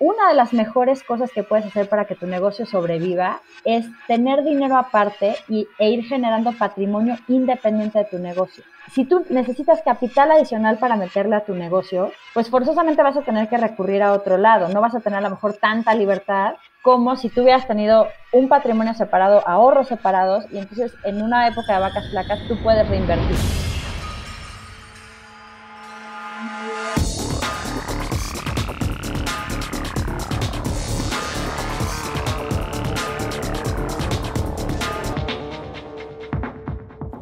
una de las mejores cosas que puedes hacer para que tu negocio sobreviva es tener dinero aparte y, e ir generando patrimonio independiente de tu negocio. Si tú necesitas capital adicional para meterle a tu negocio, pues forzosamente vas a tener que recurrir a otro lado. No vas a tener a lo mejor tanta libertad como si tú hubieras tenido un patrimonio separado, ahorros separados, y entonces en una época de vacas flacas tú puedes reinvertir.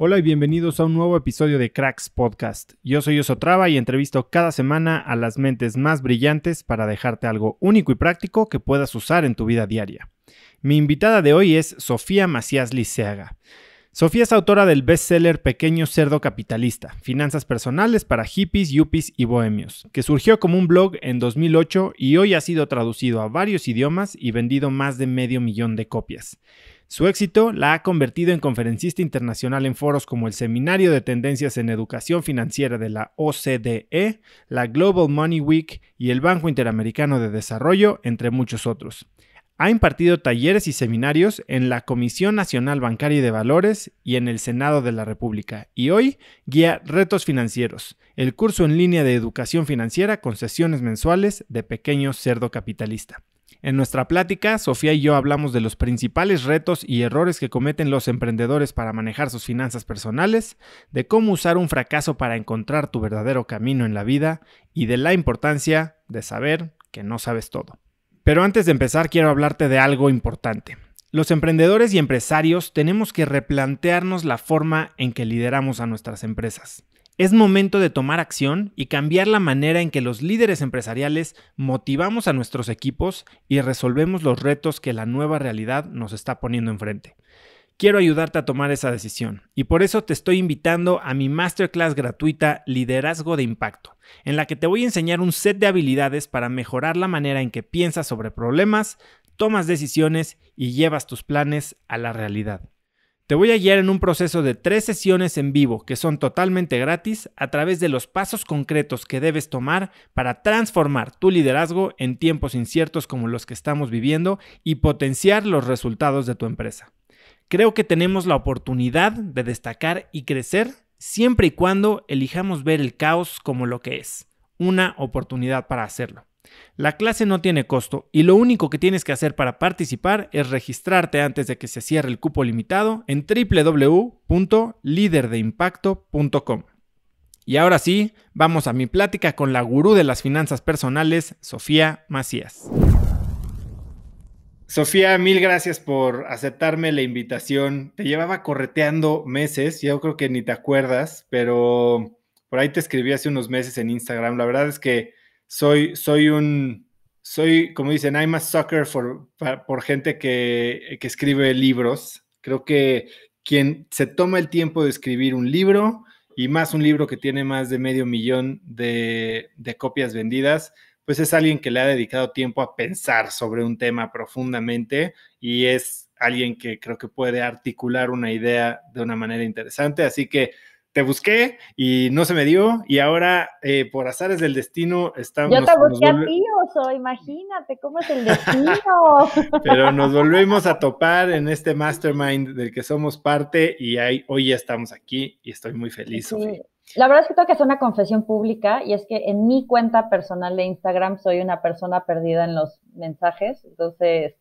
Hola y bienvenidos a un nuevo episodio de Cracks Podcast. Yo soy Osotrava y entrevisto cada semana a las mentes más brillantes para dejarte algo único y práctico que puedas usar en tu vida diaria. Mi invitada de hoy es Sofía Macías Liceaga. Sofía es autora del bestseller Pequeño Cerdo Capitalista, Finanzas Personales para Hippies, Yuppies y Bohemios, que surgió como un blog en 2008 y hoy ha sido traducido a varios idiomas y vendido más de medio millón de copias. Su éxito la ha convertido en conferencista internacional en foros como el Seminario de Tendencias en Educación Financiera de la OCDE, la Global Money Week y el Banco Interamericano de Desarrollo, entre muchos otros. Ha impartido talleres y seminarios en la Comisión Nacional Bancaria y de Valores y en el Senado de la República, y hoy guía Retos Financieros, el curso en línea de educación financiera con sesiones mensuales de Pequeño Cerdo Capitalista. En nuestra plática, Sofía y yo hablamos de los principales retos y errores que cometen los emprendedores para manejar sus finanzas personales, de cómo usar un fracaso para encontrar tu verdadero camino en la vida y de la importancia de saber que no sabes todo. Pero antes de empezar quiero hablarte de algo importante. Los emprendedores y empresarios tenemos que replantearnos la forma en que lideramos a nuestras empresas. Es momento de tomar acción y cambiar la manera en que los líderes empresariales motivamos a nuestros equipos y resolvemos los retos que la nueva realidad nos está poniendo enfrente. Quiero ayudarte a tomar esa decisión y por eso te estoy invitando a mi masterclass gratuita Liderazgo de Impacto, en la que te voy a enseñar un set de habilidades para mejorar la manera en que piensas sobre problemas, tomas decisiones y llevas tus planes a la realidad. Te voy a guiar en un proceso de tres sesiones en vivo que son totalmente gratis a través de los pasos concretos que debes tomar para transformar tu liderazgo en tiempos inciertos como los que estamos viviendo y potenciar los resultados de tu empresa. Creo que tenemos la oportunidad de destacar y crecer siempre y cuando elijamos ver el caos como lo que es, una oportunidad para hacerlo. La clase no tiene costo y lo único que tienes que hacer para participar es registrarte antes de que se cierre el cupo limitado en www.liderdeimpacto.com. Y ahora sí, vamos a mi plática con la gurú de las finanzas personales, Sofía Macías. Sofía, mil gracias por aceptarme la invitación. Te llevaba correteando meses, yo creo que ni te acuerdas, pero por ahí te escribí hace unos meses en Instagram. La verdad es que soy, soy un, soy, como dicen, I'm a sucker for, por gente que, que escribe libros. Creo que quien se toma el tiempo de escribir un libro y más un libro que tiene más de medio millón de, de copias vendidas, pues es alguien que le ha dedicado tiempo a pensar sobre un tema profundamente y es alguien que creo que puede articular una idea de una manera interesante. Así que te busqué y no se me dio y ahora eh, por azares del destino estamos... Yo te busqué a ti, Oso, imagínate cómo es el destino. Pero nos volvemos a topar en este mastermind del que somos parte y hoy ya estamos aquí y estoy muy feliz. La verdad es que tengo que hacer una confesión pública y es que en mi cuenta personal de Instagram soy una persona perdida en los mensajes, entonces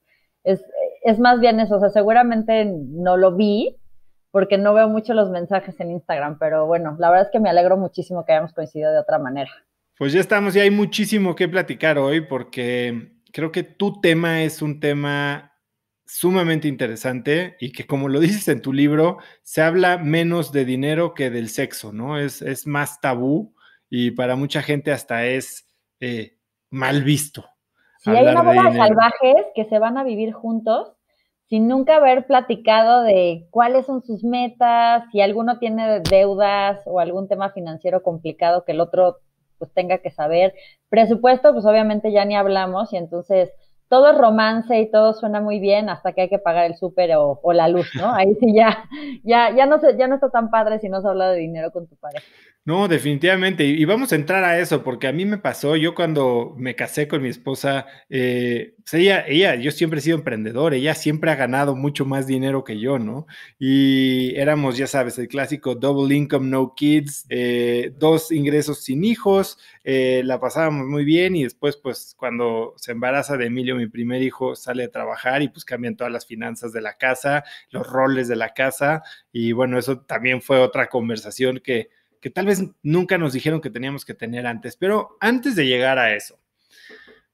es, es más bien eso, sea, seguramente no lo vi, porque no veo mucho los mensajes en Instagram, pero bueno, la verdad es que me alegro muchísimo que hayamos coincidido de otra manera. Pues ya estamos y hay muchísimo que platicar hoy porque creo que tu tema es un tema sumamente interesante y que como lo dices en tu libro, se habla menos de dinero que del sexo, ¿no? Es, es más tabú y para mucha gente hasta es eh, mal visto. Y hay una salvajes que se van a vivir juntos sin nunca haber platicado de cuáles son sus metas, si alguno tiene deudas o algún tema financiero complicado que el otro pues tenga que saber. Presupuesto, pues obviamente ya ni hablamos y entonces todo es romance y todo suena muy bien hasta que hay que pagar el súper o, la luz, ¿no? Ahí sí ya, ya, ya no se, ya no está tan padre si no se habla de dinero con tu pareja. No, definitivamente. Y, vamos a entrar a eso, porque a mí me pasó, yo cuando me casé con mi esposa, eh, ella, ella, yo siempre he sido emprendedor, ella siempre ha ganado mucho más dinero que yo, ¿no? Y éramos, ya sabes, el clásico double income, no kids, eh, dos ingresos sin hijos, eh, la pasábamos muy bien y después, pues, cuando se embaraza de Emilio, mi primer hijo sale a trabajar y pues cambian todas las finanzas de la casa, los roles de la casa y bueno, eso también fue otra conversación que, que tal vez nunca nos dijeron que teníamos que tener antes, pero antes de llegar a eso,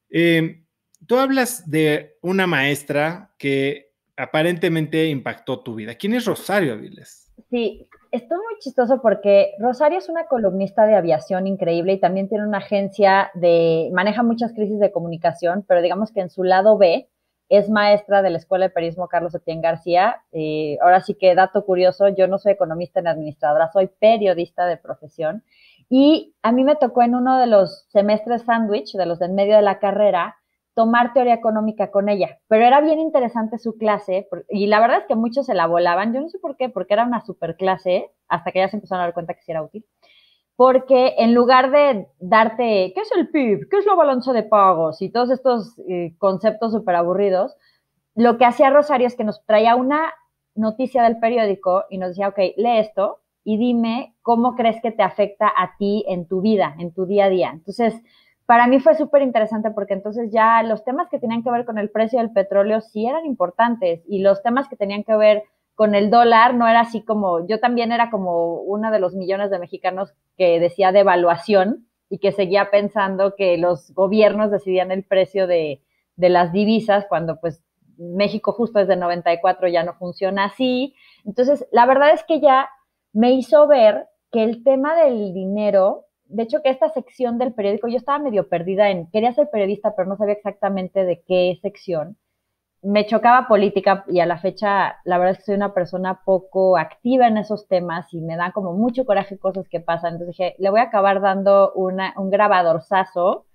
eh, tú hablas de una maestra que aparentemente impactó tu vida. ¿Quién es Rosario Aviles? Sí, esto es muy chistoso porque Rosario es una columnista de aviación increíble y también tiene una agencia de, maneja muchas crisis de comunicación, pero digamos que en su lado B es maestra de la Escuela de Periodismo Carlos Etienne García. Eh, ahora sí que dato curioso, yo no soy economista ni administradora, soy periodista de profesión. Y a mí me tocó en uno de los semestres sándwich, de los de en medio de la carrera, tomar teoría económica con ella, pero era bien interesante su clase y la verdad es que muchos se la volaban, yo no sé por qué, porque era una super clase, hasta que ya se empezaron a dar cuenta que sí era útil, porque en lugar de darte, ¿qué es el PIB? ¿Qué es la balanza de pagos? Y todos estos eh, conceptos súper aburridos, lo que hacía Rosario es que nos traía una noticia del periódico y nos decía, ok, lee esto y dime cómo crees que te afecta a ti en tu vida, en tu día a día. Entonces, para mí fue súper interesante porque entonces ya los temas que tenían que ver con el precio del petróleo sí eran importantes y los temas que tenían que ver con el dólar no era así como, yo también era como uno de los millones de mexicanos que decía devaluación y que seguía pensando que los gobiernos decidían el precio de, de las divisas cuando pues México justo desde 94 ya no funciona así. Entonces, la verdad es que ya me hizo ver que el tema del dinero de hecho que esta sección del periódico, yo estaba medio perdida en, quería ser periodista, pero no sabía exactamente de qué sección. Me chocaba política y a la fecha la verdad es que soy una persona poco activa en esos temas y me da como mucho coraje cosas que pasan. Entonces dije, le voy a acabar dando una, un grabadorzazo.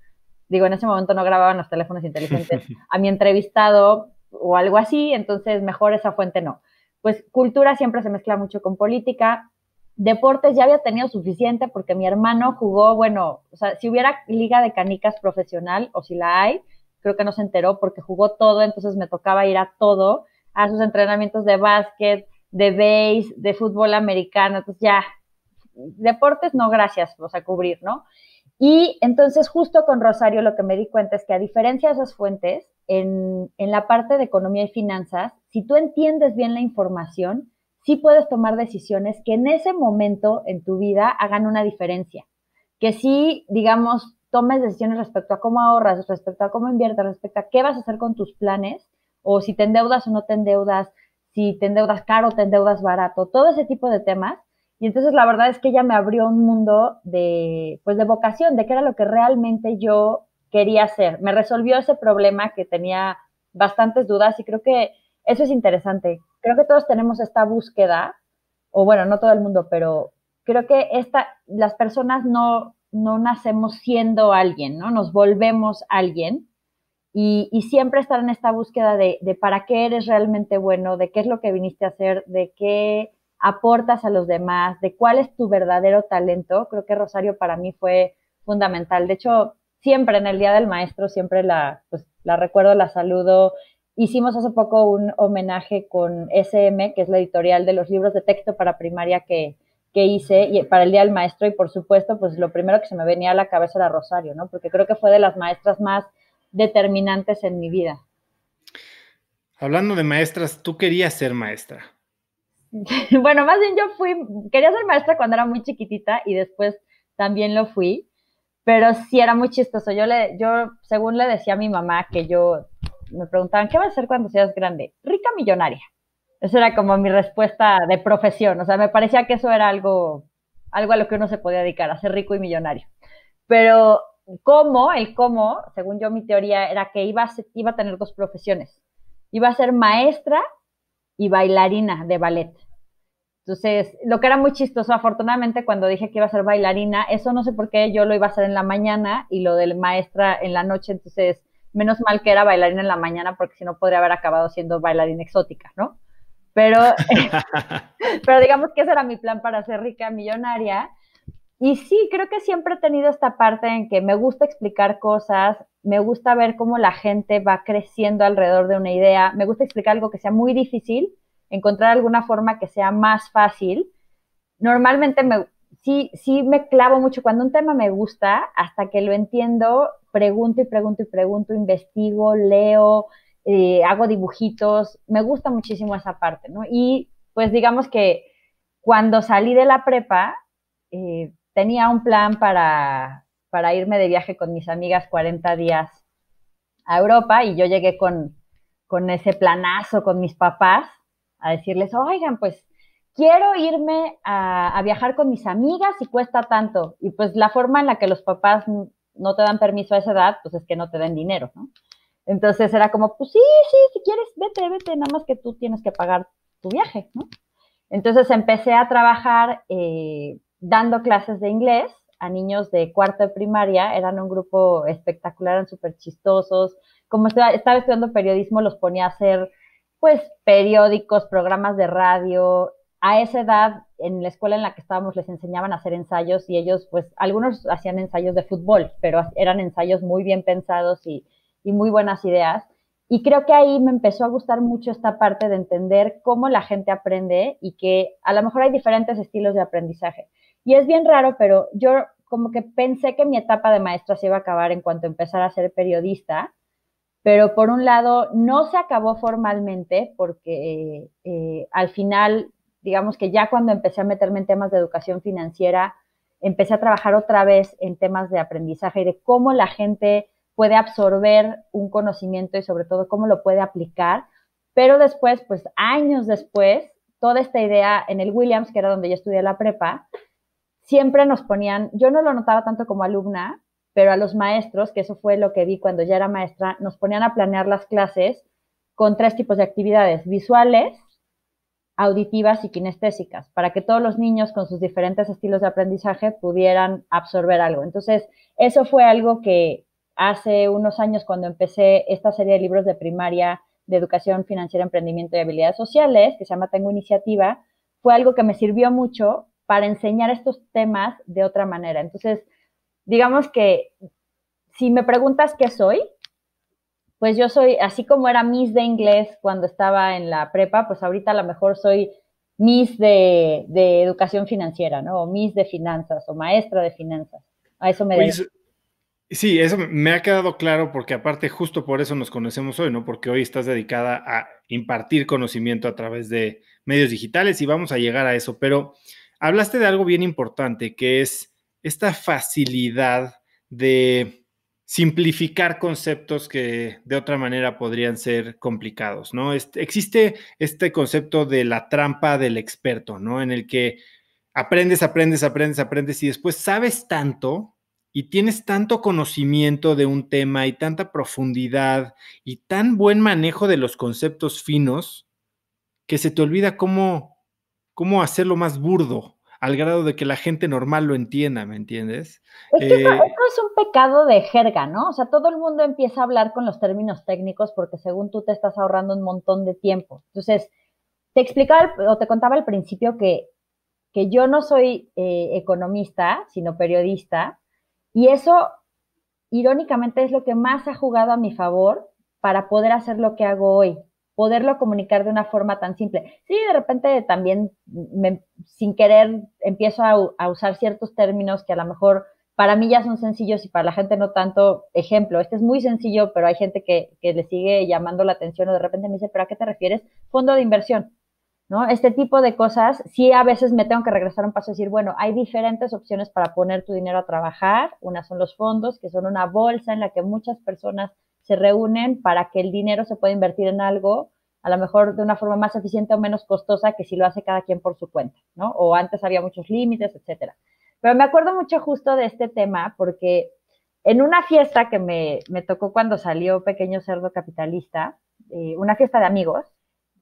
Digo, en ese momento no grababan los teléfonos inteligentes a mi entrevistado o algo así, entonces mejor esa fuente no. Pues cultura siempre se mezcla mucho con política, Deportes ya había tenido suficiente porque mi hermano jugó, bueno, o sea, si hubiera liga de canicas profesional o si la hay, creo que no se enteró porque jugó todo, entonces me tocaba ir a todo, a sus entrenamientos de básquet, de base, de fútbol americano, entonces ya, deportes no gracias, o sea, cubrir, ¿no? Y entonces justo con Rosario lo que me di cuenta es que a diferencia de esas fuentes, en, en la parte de economía y finanzas, si tú entiendes bien la información, sí puedes tomar decisiones que en ese momento en tu vida hagan una diferencia. Que si digamos, tomes decisiones respecto a cómo ahorras, respecto a cómo inviertes, respecto a qué vas a hacer con tus planes, o si te endeudas o no te endeudas, si te endeudas caro, te endeudas barato, todo ese tipo de temas. Y entonces la verdad es que ella me abrió un mundo de, pues, de vocación, de qué era lo que realmente yo quería hacer. Me resolvió ese problema que tenía bastantes dudas y creo que eso es interesante, creo que todos tenemos esta búsqueda, o bueno, no todo el mundo, pero creo que esta, las personas no, no nacemos siendo alguien, ¿no? Nos volvemos alguien y, siempre estar en esta búsqueda de, para qué eres realmente bueno, de qué es lo que viniste a hacer, de qué aportas a los demás, de cuál es tu verdadero talento. Creo que Rosario para mí fue fundamental. De hecho, siempre en el Día del Maestro, siempre la, pues, la recuerdo, la saludo, Hicimos hace poco un homenaje con SM, que es la editorial de los libros de texto para primaria que, hice y para el Día del Maestro y por supuesto, pues lo primero que se me venía a la cabeza era Rosario, ¿no? Porque creo que fue de las maestras más determinantes en mi vida. Hablando de maestras, tú querías ser maestra. bueno, más bien yo fui, quería ser maestra cuando era muy chiquitita y después también lo fui, pero sí era muy chistoso. Yo le, yo según le decía a mi mamá que yo me preguntaban, ¿qué vas a ser cuando seas grande? Rica millonaria. Esa era como mi respuesta de profesión, o sea, me parecía que eso era algo, algo a lo que uno se podía dedicar, a ser rico y millonario. Pero cómo, el cómo, según yo mi teoría, era que iba iba a tener dos profesiones. Iba a ser maestra y bailarina de ballet. Entonces, lo que era muy chistoso, afortunadamente, cuando dije que iba a ser bailarina, eso no sé por qué yo lo iba a hacer en la mañana y lo del maestra en la noche. Entonces, menos mal que era bailarín en la mañana porque si no podría haber acabado siendo bailarina exótica, ¿no? Pero, pero digamos que ese era mi plan para ser rica millonaria. Y sí, creo que siempre he tenido esta parte en que me gusta explicar cosas, me gusta ver cómo la gente va creciendo alrededor de una idea, me gusta explicar algo que sea muy difícil, encontrar alguna forma que sea más fácil. Normalmente me, sí, sí me clavo mucho. Cuando un tema me gusta, hasta que lo entiendo, pregunto y pregunto y pregunto, investigo, leo, eh, hago dibujitos. Me gusta muchísimo esa parte, ¿no? Y pues digamos que cuando salí de la prepa, eh, tenía un plan para, para irme de viaje con mis amigas 40 días a Europa y yo llegué con, con ese planazo con mis papás a decirles, oigan, pues quiero irme a, viajar con mis amigas y cuesta tanto. Y pues la forma en la que los papás no te dan permiso a esa edad, pues es que no te den dinero, ¿no? Entonces era como, pues sí, sí, si quieres, vete, vete, nada más que tú tienes que pagar tu viaje, ¿no? Entonces empecé a trabajar eh, dando clases de inglés a niños de cuarto de primaria, eran un grupo espectacular, eran súper chistosos. Como estaba, estaba estudiando periodismo, los ponía a hacer pues periódicos, programas de radio, a esa edad, en la escuela en la que estábamos, les enseñaban a hacer ensayos y ellos, pues, algunos hacían ensayos de fútbol, pero eran ensayos muy bien pensados y, muy buenas ideas. Y creo que ahí me empezó a gustar mucho esta parte de entender cómo la gente aprende y que a lo mejor hay diferentes estilos de aprendizaje. Y es bien raro, pero yo como que pensé que mi etapa de maestra se iba a acabar en cuanto empezara a ser periodista, pero por un lado no se acabó formalmente porque eh, al final digamos que ya cuando empecé a meterme en temas de educación financiera, empecé a trabajar otra vez en temas de aprendizaje y de cómo la gente puede absorber un conocimiento y sobre todo cómo lo puede aplicar. Pero después, pues años después, toda esta idea en el Williams, que era donde yo estudié la prepa, siempre nos ponían, yo no lo notaba tanto como alumna, pero a los maestros, que eso fue lo que vi cuando ya era maestra, nos ponían a planear las clases con tres tipos de actividades, visuales, auditivas y kinestésicas, para que todos los niños con sus diferentes estilos de aprendizaje pudieran absorber algo. Entonces, eso fue algo que hace unos años cuando empecé esta serie de libros de primaria de educación financiera, emprendimiento y habilidades sociales, que se llama Tengo Iniciativa, fue algo que me sirvió mucho para enseñar estos temas de otra manera. Entonces, digamos que si me preguntas qué soy, pues yo soy, así como era Miss de inglés cuando estaba en la prepa, pues ahorita a lo mejor soy Miss de, educación financiera, ¿no? O Miss de finanzas o maestra de finanzas. A eso me dedico. Sí, eso me ha quedado claro porque aparte justo por eso nos conocemos hoy, ¿no? Porque hoy estás dedicada a impartir conocimiento a través de medios digitales y vamos a llegar a eso, pero hablaste de algo bien importante que es esta facilidad de simplificar conceptos que de otra manera podrían ser complicados, ¿no? existe este concepto de la trampa del experto, ¿no? En el que aprendes, aprendes, aprendes, aprendes y después sabes tanto y tienes tanto conocimiento de un tema y tanta profundidad y tan buen manejo de los conceptos finos que se te olvida cómo, cómo hacerlo más burdo, al grado de que la gente normal lo entienda, ¿me entiendes? Es que esto, eh, es un pecado de jerga, ¿no? O sea, todo el mundo empieza a hablar con los términos técnicos porque según tú te estás ahorrando un montón de tiempo. Entonces, te explicaba o te contaba al principio que, que yo no soy eh, economista, sino periodista, y eso, irónicamente, es lo que más ha jugado a mi favor para poder hacer lo que hago hoy, poderlo comunicar de una forma tan simple. Sí, de repente también sin querer empiezo a, usar ciertos términos que a lo mejor para mí ya son sencillos y para la gente no tanto. Ejemplo, este es muy sencillo, pero hay gente que, que le sigue llamando la atención o de repente me dice, pero ¿a qué te refieres? Fondo de inversión. ¿No? Este tipo de cosas, sí a veces me tengo que regresar un paso y decir, bueno, hay diferentes opciones para poner tu dinero a trabajar. Unas son los fondos, que son una bolsa en la que muchas personas se reúnen para que el dinero se pueda invertir en algo, a lo mejor de una forma más eficiente o menos costosa que si lo hace cada quien por su cuenta, ¿no? O antes había muchos límites, etcétera. Pero me acuerdo mucho justo de este tema porque en una fiesta que me, me tocó cuando salió Pequeño Cerdo Capitalista, eh, una fiesta de amigos,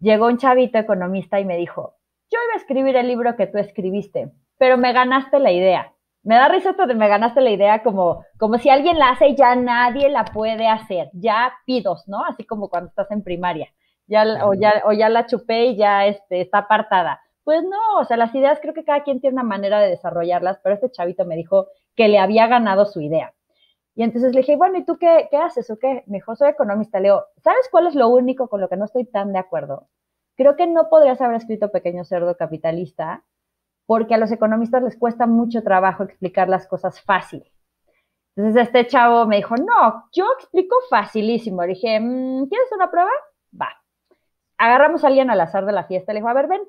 llegó un chavito economista y me dijo, yo iba a escribir el libro que tú escribiste, pero me ganaste la idea me da risa esto de me ganaste la idea como, como si alguien la hace y ya nadie la puede hacer, ya pidos, ¿no? Así como cuando estás en primaria, ya, o, ya, o ya la chupé y ya este, está apartada. Pues no, o sea, las ideas creo que cada quien tiene una manera de desarrollarlas, pero este chavito me dijo que le había ganado su idea. Y entonces le dije, bueno, ¿y tú qué, qué haces o qué? mejor soy economista. Le digo, ¿sabes cuál es lo único con lo que no estoy tan de acuerdo? Creo que no podrías haber escrito Pequeño Cerdo Capitalista porque a los economistas les cuesta mucho trabajo explicar las cosas fácil. Entonces este chavo me dijo, no, yo explico facilísimo. Le dije, mm, ¿quieres una prueba? Va. Agarramos a alguien al azar de la fiesta, le dijo, a ver, ven,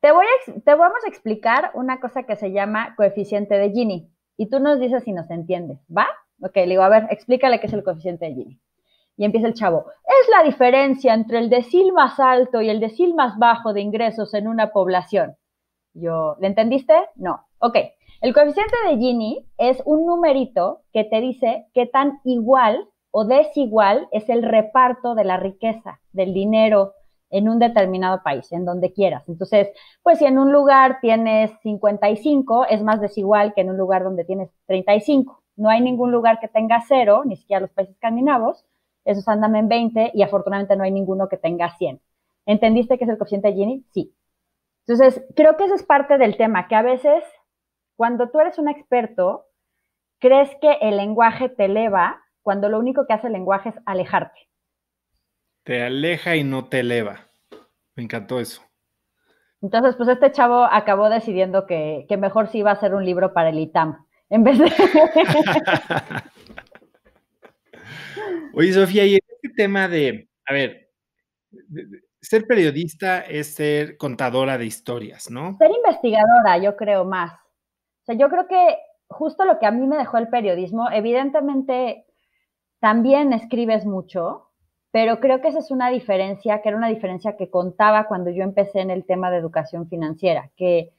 te, voy a, te vamos a explicar una cosa que se llama coeficiente de Gini. Y tú nos dices si nos entiendes, ¿va? Ok, le digo, a ver, explícale qué es el coeficiente de Gini. Y empieza el chavo. Es la diferencia entre el decil más alto y el decil más bajo de ingresos en una población. Yo, ¿le entendiste? No. Ok. El coeficiente de Gini es un numerito que te dice qué tan igual o desigual es el reparto de la riqueza, del dinero en un determinado país, en donde quieras. Entonces, pues si en un lugar tienes 55, es más desigual que en un lugar donde tienes 35. No hay ningún lugar que tenga cero, ni siquiera los países escandinavos, esos andan en 20 y afortunadamente no hay ninguno que tenga 100. ¿Entendiste qué es el coeficiente de Gini? Sí. Entonces, creo que eso es parte del tema, que a veces cuando tú eres un experto, crees que el lenguaje te eleva cuando lo único que hace el lenguaje es alejarte. Te aleja y no te eleva. Me encantó eso. Entonces, pues este chavo acabó decidiendo que, mejor sí iba a ser un libro para el ITAM, en vez de... Oye, Sofía, y este tema de, a ver, ser periodista es ser contadora de historias, ¿no? Ser investigadora, yo creo más. O sea, yo creo que justo lo que a mí me dejó el periodismo, evidentemente también escribes mucho, pero creo que esa es una diferencia, que era una diferencia que contaba cuando yo empecé en el tema de educación financiera, que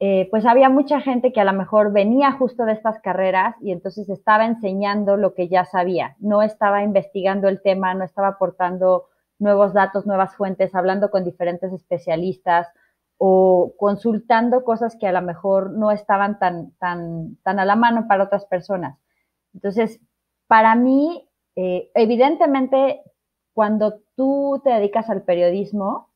eh, pues había mucha gente que a lo mejor venía justo de estas carreras y entonces estaba enseñando lo que ya sabía, no estaba investigando el tema, no estaba aportando nuevos datos, nuevas fuentes, hablando con diferentes especialistas o consultando cosas que a lo mejor no estaban tan, tan, tan a la mano para otras personas. Entonces, para mí, eh, evidentemente, cuando tú te dedicas al periodismo,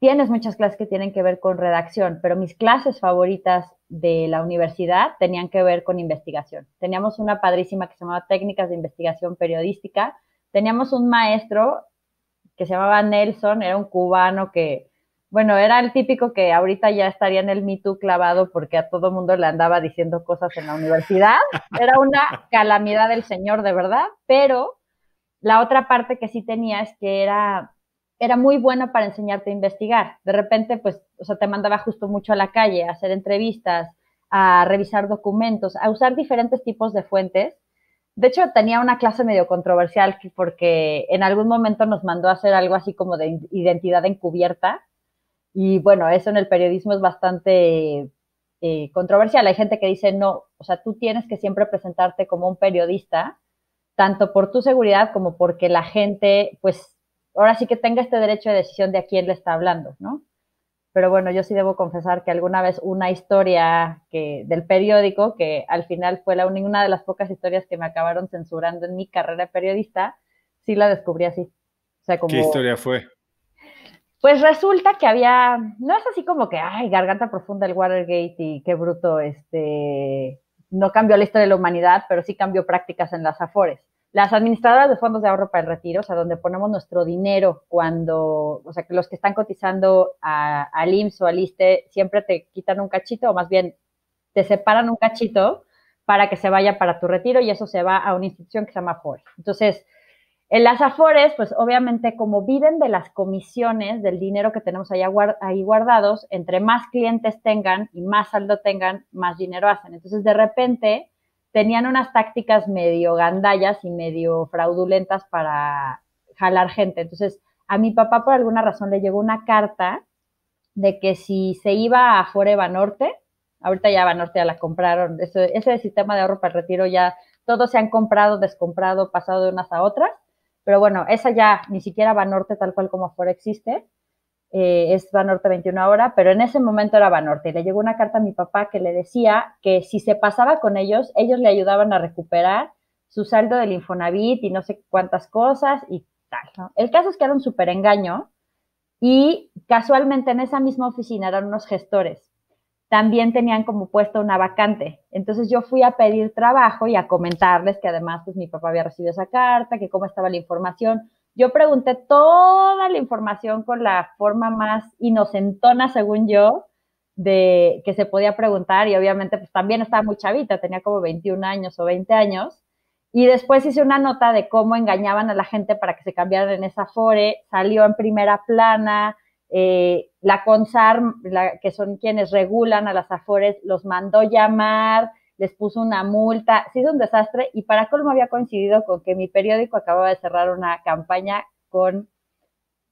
tienes muchas clases que tienen que ver con redacción, pero mis clases favoritas de la universidad tenían que ver con investigación. Teníamos una padrísima que se llamaba Técnicas de Investigación Periodística. Teníamos un maestro que se llamaba Nelson, era un cubano que, bueno, era el típico que ahorita ya estaría en el Me Too clavado porque a todo mundo le andaba diciendo cosas en la universidad. Era una calamidad del señor, de verdad, pero la otra parte que sí tenía es que era, era muy buena para enseñarte a investigar. De repente, pues, o sea, te mandaba justo mucho a la calle a hacer entrevistas, a revisar documentos, a usar diferentes tipos de fuentes de hecho, tenía una clase medio controversial porque en algún momento nos mandó a hacer algo así como de identidad encubierta. Y bueno, eso en el periodismo es bastante eh, controversial. Hay gente que dice, no, o sea, tú tienes que siempre presentarte como un periodista, tanto por tu seguridad como porque la gente, pues, ahora sí que tenga este derecho de decisión de a quién le está hablando, ¿no? pero bueno, yo sí debo confesar que alguna vez una historia que, del periódico, que al final fue la, una de las pocas historias que me acabaron censurando en mi carrera de periodista, sí la descubrí así. O sea, como, ¿Qué historia fue? Pues resulta que había, no es así como que, ay, garganta profunda el Watergate y qué bruto, este, no cambió la historia de la humanidad, pero sí cambió prácticas en las Afores las administradoras de fondos de ahorro para el retiro, o sea, donde ponemos nuestro dinero cuando, o sea, que los que están cotizando a, al IMSS o al ISTE siempre te quitan un cachito, o más bien te separan un cachito para que se vaya para tu retiro y eso se va a una institución que se llama Afore. Entonces, en las Afores, pues obviamente como viven de las comisiones, del dinero que tenemos ahí, ahí guardados, entre más clientes tengan y más saldo tengan, más dinero hacen. Entonces, de repente tenían unas tácticas medio gandallas y medio fraudulentas para jalar gente. Entonces, a mi papá por alguna razón le llegó una carta de que si se iba a Foreva Norte, ahorita ya Banorte ya la compraron, ese, sistema de ahorro para el retiro ya todos se han comprado, descomprado, pasado de unas a otras, pero bueno, esa ya ni siquiera Banorte tal cual como afuera existe, eh, es Banorte 21 ahora, pero en ese momento era Banorte. Y le llegó una carta a mi papá que le decía que si se pasaba con ellos, ellos le ayudaban a recuperar su saldo del Infonavit y no sé cuántas cosas y tal. El caso es que era un súper engaño y casualmente en esa misma oficina eran unos gestores. También tenían como puesto una vacante. Entonces yo fui a pedir trabajo y a comentarles que además pues, mi papá había recibido esa carta, que cómo estaba la información. Yo pregunté toda la información con la forma más inocentona, según yo, de que se podía preguntar y obviamente pues también estaba muy chavita, tenía como 21 años o 20 años. Y después hice una nota de cómo engañaban a la gente para que se cambiaran en esa fore, salió en primera plana, eh, la CONSAR, que son quienes regulan a las AFORES, los mandó llamar, les puso una multa, se hizo un desastre y para colmo había coincidido con que mi periódico acababa de cerrar una campaña con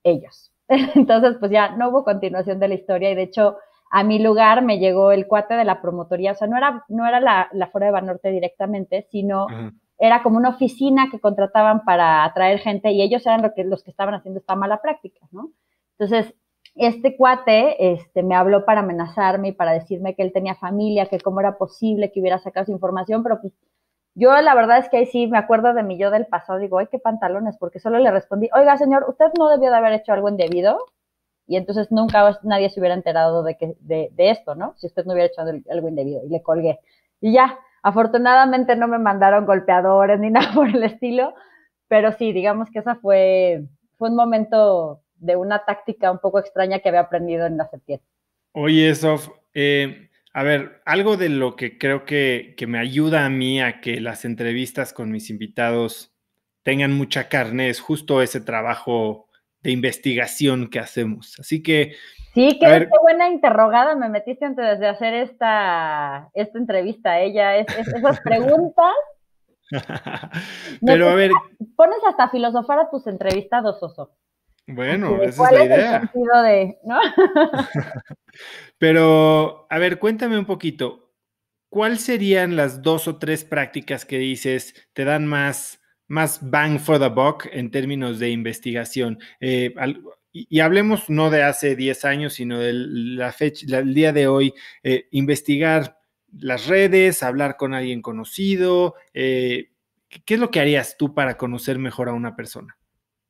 ellos. Entonces, pues ya no hubo continuación de la historia y de hecho a mi lugar me llegó el cuate de la promotoría, o sea, no era, no era la, la Fora de Banorte directamente, sino era como una oficina que contrataban para atraer gente y ellos eran que, los que estaban haciendo esta mala práctica, ¿no? Entonces, este cuate este, me habló para amenazarme y para decirme que él tenía familia, que cómo era posible que hubiera sacado su información, pero pues, yo la verdad es que ahí sí me acuerdo de mí, yo del pasado, digo, ay, qué pantalones, porque solo le respondí, oiga señor, usted no debió de haber hecho algo indebido y entonces nunca nadie se hubiera enterado de, que, esto, ¿no? Si usted no hubiera hecho algo indebido y le colgué. Y ya, afortunadamente no me mandaron golpeadores ni nada por el estilo, pero sí, digamos que esa fue, fue un momento de una táctica un poco extraña que había aprendido en la septiembre. Oye, Sof, eh, a ver, algo de lo que creo que, que, me ayuda a mí a que las entrevistas con mis invitados tengan mucha carne es justo ese trabajo de investigación que hacemos. Así que... Sí, qué, buena interrogada me metiste antes de hacer esta, esta entrevista. Ella, eh, es, esas preguntas Pero a ver. Pones hasta filosofar a tus entrevistados, Oso. Bueno, esa es la idea. Pero, a ver, cuéntame un poquito. ¿Cuáles serían las dos o tres prácticas que dices te dan más, más bang for the buck en términos de investigación? Eh, y, hablemos no de hace 10 años, sino del la fecha, día de hoy, eh, investigar las redes, hablar con alguien conocido. Eh, ¿Qué es lo que harías tú para conocer mejor a una persona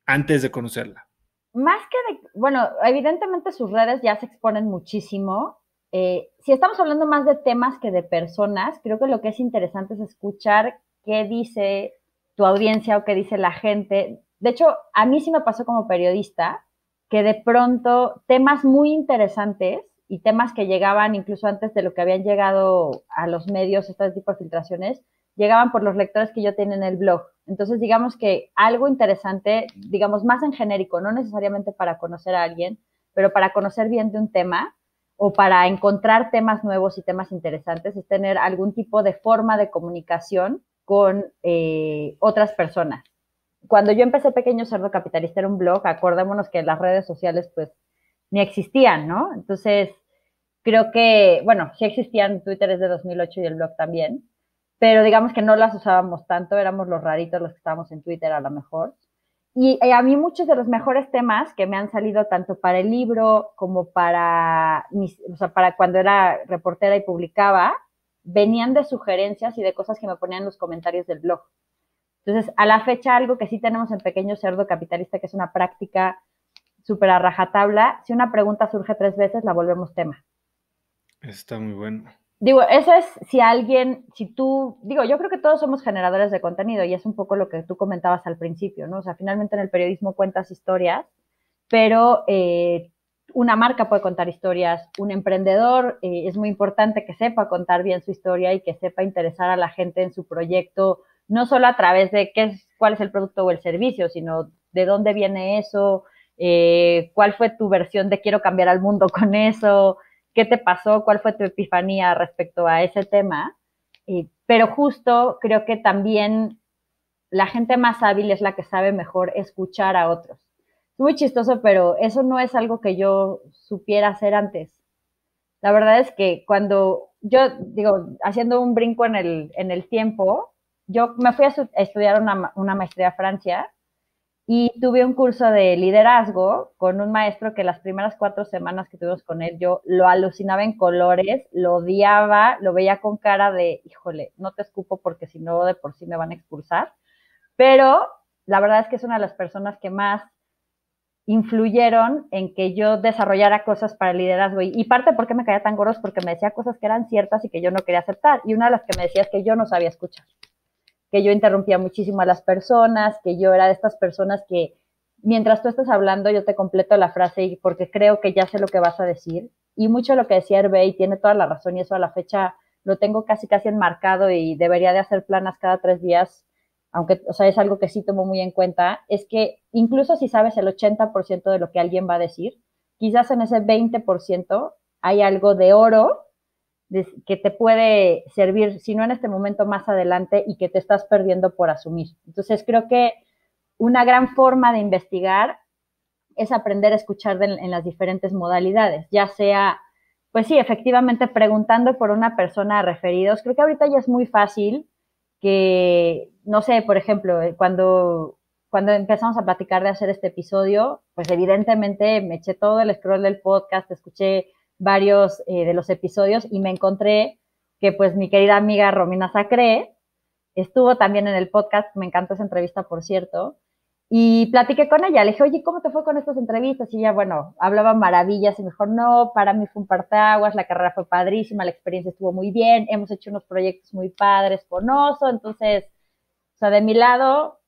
antes de conocerla? más que de, bueno, evidentemente sus redes ya se exponen muchísimo. Eh, si estamos hablando más de temas que de personas, creo que lo que es interesante es escuchar qué dice tu audiencia o qué dice la gente. De hecho, a mí sí me pasó como periodista que de pronto temas muy interesantes y temas que llegaban incluso antes de lo que habían llegado a los medios, este tipo de filtraciones, llegaban por los lectores que yo tenía en el blog. Entonces, digamos que algo interesante, digamos más en genérico, no necesariamente para conocer a alguien, pero para conocer bien de un tema o para encontrar temas nuevos y temas interesantes, es tener algún tipo de forma de comunicación con eh, otras personas. Cuando yo empecé Pequeño Cerdo Capitalista era un blog, acordémonos que las redes sociales pues ni existían, ¿no? Entonces, creo que, bueno, sí existían, Twitter es de 2008 y el blog también, pero digamos que no las usábamos tanto, éramos los raritos los que estábamos en Twitter a lo mejor. Y, eh, a mí muchos de los mejores temas que me han salido tanto para el libro como para, para cuando era reportera y publicaba, venían de sugerencias y de cosas que me ponían en los comentarios del blog. Entonces, a la fecha, algo que sí tenemos en Pequeño Cerdo Capitalista, que es una práctica súper a rajatabla, si una pregunta surge tres veces, la volvemos tema. Está muy bueno digo, eso es si alguien, si tú, digo, yo creo que todos somos generadores de contenido y es un poco lo que tú comentabas al principio, ¿no? O sea, finalmente en el periodismo cuentas historias, pero eh, una marca puede contar historias, un emprendedor eh, es muy importante que sepa contar bien su historia y que sepa interesar a la gente en su proyecto, no solo a través de qué cuál es el producto o el servicio, sino de dónde viene eso, eh, cuál fue tu versión de quiero cambiar al mundo con eso, qué te pasó, cuál fue tu epifanía respecto a ese tema. pero justo creo que también la gente más hábil es la que sabe mejor escuchar a otros. Es Muy chistoso, pero eso no es algo que yo supiera hacer antes. La verdad es que cuando yo digo, haciendo un brinco en el, en el tiempo, yo me fui a, estudiar una, una maestría a Francia y tuve un curso de liderazgo con un maestro que las primeras cuatro semanas que tuvimos con él, yo lo alucinaba en colores, lo odiaba, lo veía con cara de, híjole, no te escupo porque si no de por sí me van a expulsar. Pero la verdad es que es una de las personas que más influyeron en que yo desarrollara cosas para el liderazgo. Y, parte porque me caía tan gorros porque me decía cosas que eran ciertas y que yo no quería aceptar. Y una de las que me decía es que yo no sabía escuchar que yo interrumpía muchísimo a las personas, que yo era de estas personas que mientras tú estás hablando yo te completo la frase y porque creo que ya sé lo que vas a decir. Y mucho lo que decía Hervé y tiene toda la razón y eso a la fecha lo tengo casi casi enmarcado y debería de hacer planas cada tres días, aunque, o es algo que sí tomo muy en cuenta, es que incluso si sabes el 80% de lo que alguien va a decir, quizás en ese 20% hay algo de oro que te puede servir, si no en este momento, más adelante y que te estás perdiendo por asumir. Entonces, creo que una gran forma de investigar es aprender a escuchar en las diferentes modalidades, ya sea, pues sí, efectivamente preguntando por una persona a referidos. Creo que ahorita ya es muy fácil que, no sé, por ejemplo, eh, cuando, cuando empezamos a platicar de hacer este episodio, pues evidentemente me eché todo el scroll del podcast, escuché varios eh, de los episodios y me encontré que pues mi querida amiga Romina Sacré estuvo también en el podcast, me encantó esa entrevista por cierto, y platiqué con ella, le dije, oye, ¿cómo te fue con estas entrevistas? Y ella, bueno, hablaba maravillas y mejor no, para mí fue un partaguas, la carrera fue padrísima, la experiencia estuvo muy bien, hemos hecho unos proyectos muy padres con Oso, entonces, o sea, de mi lado,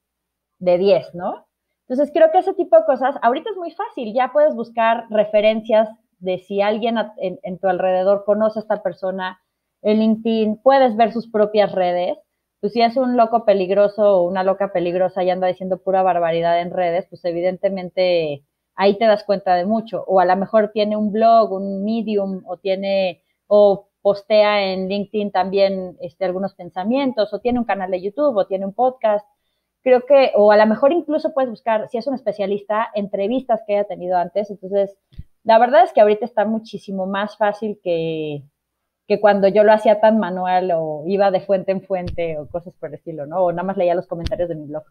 de 10, ¿no? Entonces, creo que ese tipo de cosas, ahorita es muy fácil, ya puedes buscar referencias de si alguien en, tu alrededor conoce a esta persona en LinkedIn, puedes ver sus propias redes. Pues si es un loco peligroso o una loca peligrosa y anda diciendo pura barbaridad en redes, pues evidentemente ahí te das cuenta de mucho. O a lo mejor tiene un blog, un medium, o tiene, o postea en LinkedIn también este, algunos pensamientos, o tiene un canal de YouTube, o tiene un podcast. Creo que, o a lo mejor incluso puedes buscar, si es un especialista, entrevistas que haya tenido antes. Entonces, la verdad es que ahorita está muchísimo más fácil que, cuando yo lo hacía tan manual o iba de fuente en fuente o cosas por el estilo, ¿no? O nada más leía los comentarios de mi blog.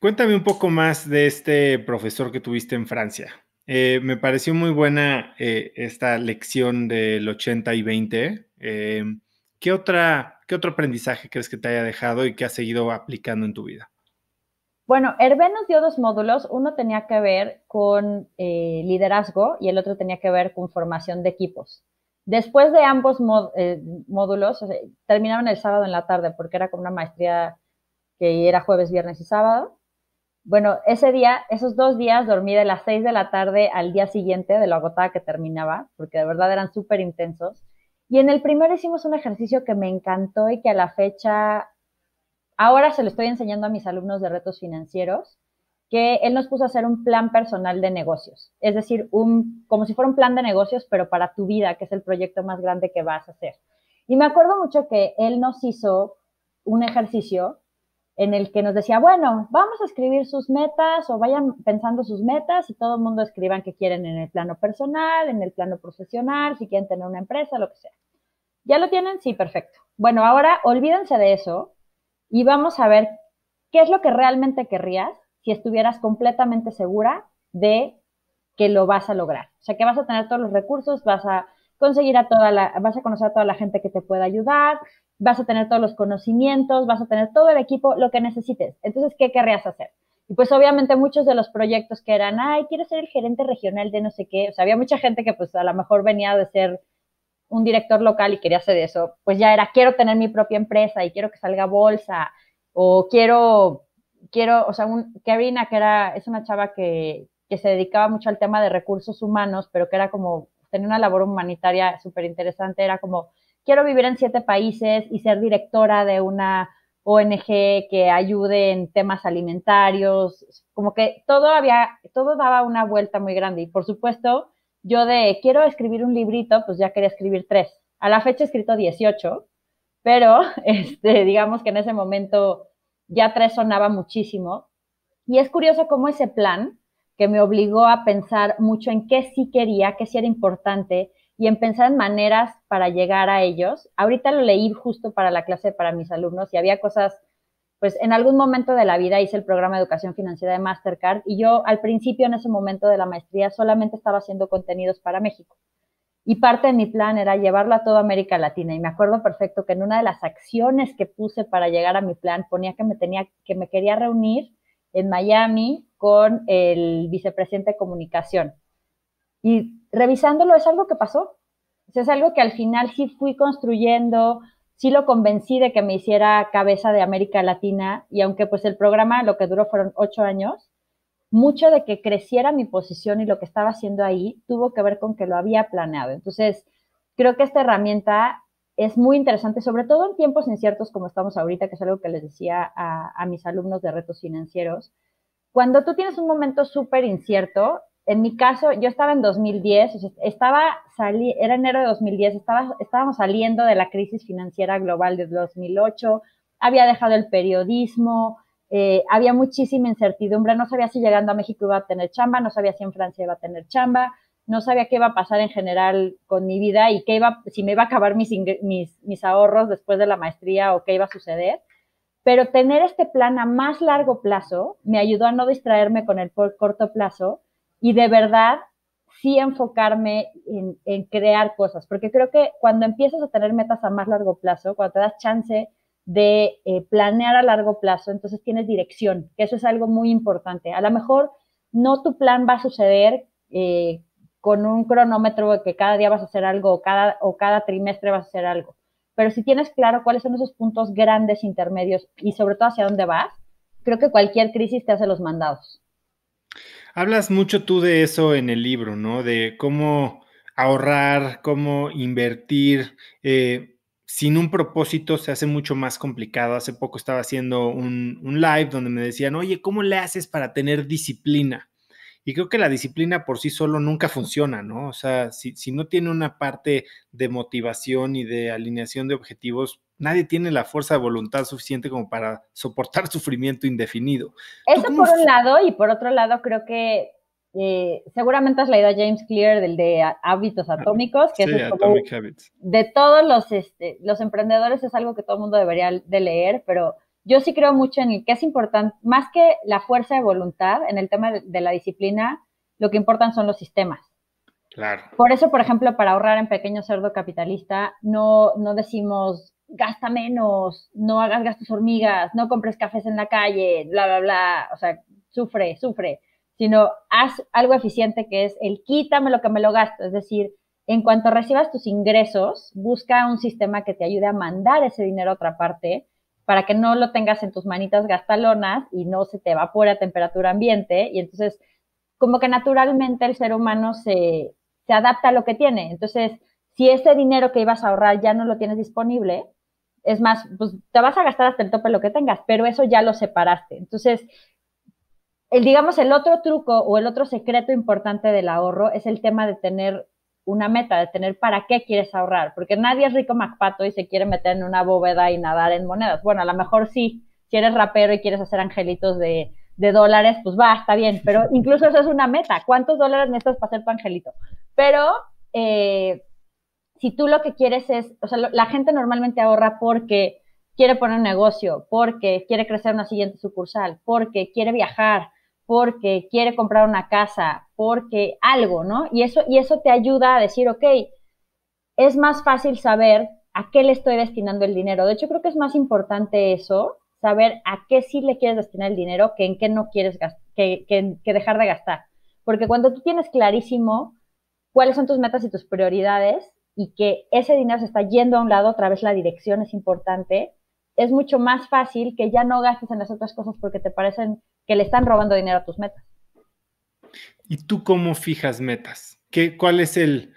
Cuéntame un poco más de este profesor que tuviste en Francia. Eh, me pareció muy buena eh, esta lección del 80 y 20. Eh, ¿qué, otra, ¿Qué otro aprendizaje crees que te haya dejado y que has seguido aplicando en tu vida? Bueno, Hervé nos dio dos módulos. Uno tenía que ver con eh, liderazgo y el otro tenía que ver con formación de equipos. Después de ambos eh, módulos, terminaban el sábado en la tarde porque era como una maestría que era jueves, viernes y sábado. Bueno, ese día, esos dos días dormí de las 6 de la tarde al día siguiente de lo agotada que terminaba, porque de verdad eran súper intensos. Y en el primero hicimos un ejercicio que me encantó y que a la fecha Ahora se lo estoy enseñando a mis alumnos de retos financieros, que él nos puso a hacer un plan personal de negocios, es decir, un, como si fuera un plan de negocios, pero para tu vida, que es el proyecto más grande que vas a hacer. Y me acuerdo mucho que él nos hizo un ejercicio en el que nos decía, bueno, vamos a escribir sus metas o vayan pensando sus metas y todo el mundo escriban qué quieren en el plano personal, en el plano profesional, si quieren tener una empresa, lo que sea. ¿Ya lo tienen? Sí, perfecto. Bueno, ahora olvídense de eso y vamos a ver qué es lo que realmente querrías si estuvieras completamente segura de que lo vas a lograr. O sea, que vas a tener todos los recursos, vas a conseguir a toda la, vas a conocer a toda la gente que te pueda ayudar, vas a tener todos los conocimientos, vas a tener todo el equipo, lo que necesites. Entonces, ¿qué querrías hacer? Y pues obviamente muchos de los proyectos que eran, ay, quiero ser el gerente regional de no sé qué, o sea, había mucha gente que pues a lo mejor venía de ser un director local y quería hacer eso, pues ya era, quiero tener mi propia empresa y quiero que salga bolsa, o quiero, quiero, o sea, un, Karina, que era, es una chava que, que se dedicaba mucho al tema de recursos humanos, pero que era como, tenía una labor humanitaria súper interesante, era como, quiero vivir en siete países y ser directora de una ONG que ayude en temas alimentarios, como que todo había, todo daba una vuelta muy grande y por supuesto yo de quiero escribir un librito, pues ya quería escribir tres. A la fecha he escrito 18, pero este, digamos que en ese momento ya tres sonaba muchísimo. Y es curioso cómo ese plan, que me obligó a pensar mucho en qué sí quería, qué sí era importante y en pensar en maneras para llegar a ellos. Ahorita lo leí justo para la clase para mis alumnos y había cosas pues en algún momento de la vida hice el programa de educación financiera de Mastercard y yo al principio en ese momento de la maestría solamente estaba haciendo contenidos para México. Y parte de mi plan era llevarlo a toda América Latina. Y me acuerdo perfecto que en una de las acciones que puse para llegar a mi plan ponía que me, tenía, que me quería reunir en Miami con el vicepresidente de comunicación. Y revisándolo es algo que pasó. es algo que al final sí fui construyendo, sí lo convencí de que me hiciera cabeza de América Latina y aunque pues el programa lo que duró fueron ocho años, mucho de que creciera mi posición y lo que estaba haciendo ahí tuvo que ver con que lo había planeado. Entonces, creo que esta herramienta es muy interesante, sobre todo en tiempos inciertos como estamos ahorita, que es algo que les decía a, a mis alumnos de retos financieros. Cuando tú tienes un momento súper incierto, en mi caso, yo estaba en 2010, estaba salí, era enero de 2010, estaba, estábamos saliendo de la crisis financiera global de 2008, había dejado el periodismo, eh, había muchísima incertidumbre, no sabía si llegando a México iba a tener chamba, no sabía si en Francia iba a tener chamba, no sabía qué iba a pasar en general con mi vida y qué iba, si me iba a acabar mis, mis, mis ahorros después de la maestría o qué iba a suceder. Pero tener este plan a más largo plazo me ayudó a no distraerme con el corto plazo y de verdad sí enfocarme en, crear cosas, porque creo que cuando empiezas a tener metas a más largo plazo, cuando te das chance de eh, planear a largo plazo, entonces tienes dirección, que eso es algo muy importante. A lo mejor no tu plan va a suceder eh, con un cronómetro de que cada día vas a hacer algo cada, o cada trimestre vas a hacer algo, pero si tienes claro cuáles son esos puntos grandes, intermedios y sobre todo hacia dónde vas, creo que cualquier crisis te hace los mandados. Hablas mucho tú de eso en el libro, ¿no? De cómo ahorrar, cómo invertir. Eh, sin un propósito se hace mucho más complicado. Hace poco estaba haciendo un, live donde me decían, oye, ¿cómo le haces para tener disciplina? Y creo que la disciplina por sí solo nunca funciona, ¿no? O sea, si, si, no tiene una parte de motivación y de alineación de objetivos, nadie tiene la fuerza de voluntad suficiente como para soportar sufrimiento indefinido. Eso por un lado, y por otro lado creo que eh, seguramente has leído idea James Clear del de hábitos ah, atómicos, que es de todos los, este, los emprendedores es algo que todo el mundo debería de leer, pero yo sí creo mucho en el que es importante, más que la fuerza de voluntad en el tema de, la disciplina, lo que importan son los sistemas. Claro. Por eso, por ejemplo, para ahorrar en pequeño cerdo capitalista, no, no decimos gasta menos, no hagas gastos hormigas, no compres cafés en la calle, bla, bla, bla, o sea, sufre, sufre, sino haz algo eficiente que es el quítame lo que me lo gasto, es decir, en cuanto recibas tus ingresos, busca un sistema que te ayude a mandar ese dinero a otra parte para que no lo tengas en tus manitas gastalonas y no se te evapore a temperatura ambiente y entonces como que naturalmente el ser humano se, se adapta a lo que tiene, entonces si ese dinero que ibas a ahorrar ya no lo tienes disponible, es más, pues te vas a gastar hasta el tope lo que tengas, pero eso ya lo separaste. Entonces, el, digamos, el otro truco o el otro secreto importante del ahorro es el tema de tener una meta, de tener para qué quieres ahorrar, porque nadie es rico MacPato y se quiere meter en una bóveda y nadar en monedas. Bueno, a lo mejor sí, si eres rapero y quieres hacer angelitos de, dólares, pues va, está bien, pero incluso eso es una meta, ¿cuántos dólares necesitas para hacer tu angelito? Pero eh, si tú lo que quieres es, o sea, la gente normalmente ahorra porque quiere poner un negocio, porque quiere crecer una siguiente sucursal, porque quiere viajar, porque quiere comprar una casa, porque algo, ¿no? Y eso, y eso te ayuda a decir, ok, es más fácil saber a qué le estoy destinando el dinero. De hecho, creo que es más importante eso, saber a qué sí le quieres destinar el dinero que en qué no quieres que, que dejar de gastar. Porque cuando tú tienes clarísimo cuáles son tus metas y tus prioridades, y que ese dinero se está yendo a un lado, otra vez la dirección es importante, es mucho más fácil que ya no gastes en las otras cosas porque te parecen que le están robando dinero a tus metas. ¿Y tú cómo fijas metas? ¿Qué, ¿Cuál es el,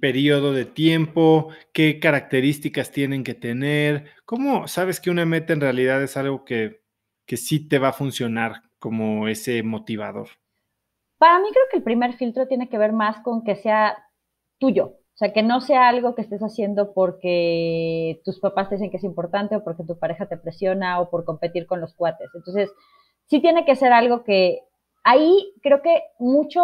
periodo de tiempo? ¿Qué características tienen que tener? ¿Cómo sabes que una meta en realidad es algo que, que sí te va a funcionar como ese motivador? Para mí creo que el primer filtro tiene que ver más con que sea tuyo, o sea, que no sea algo que estés haciendo porque tus papás te dicen que es importante o porque tu pareja te presiona o por competir con los cuates. Entonces, sí tiene que ser algo que ahí creo que mucho,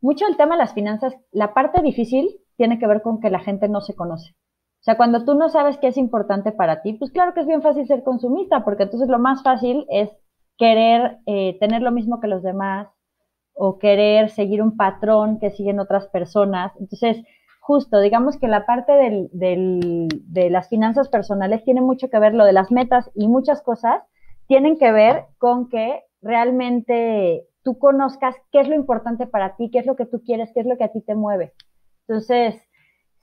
mucho el tema de las finanzas, la parte difícil tiene que ver con que la gente no se conoce. O sea, cuando tú no sabes qué es importante para ti, pues claro que es bien fácil ser consumista, porque entonces lo más fácil es querer eh, tener lo mismo que los demás o querer seguir un patrón que siguen otras personas. Entonces, justo, digamos que la parte de las finanzas personales tiene mucho que ver, lo de las metas y muchas cosas tienen que ver con que realmente tú conozcas qué es lo importante para ti, qué es lo que tú quieres, qué es lo que a ti te mueve. Entonces,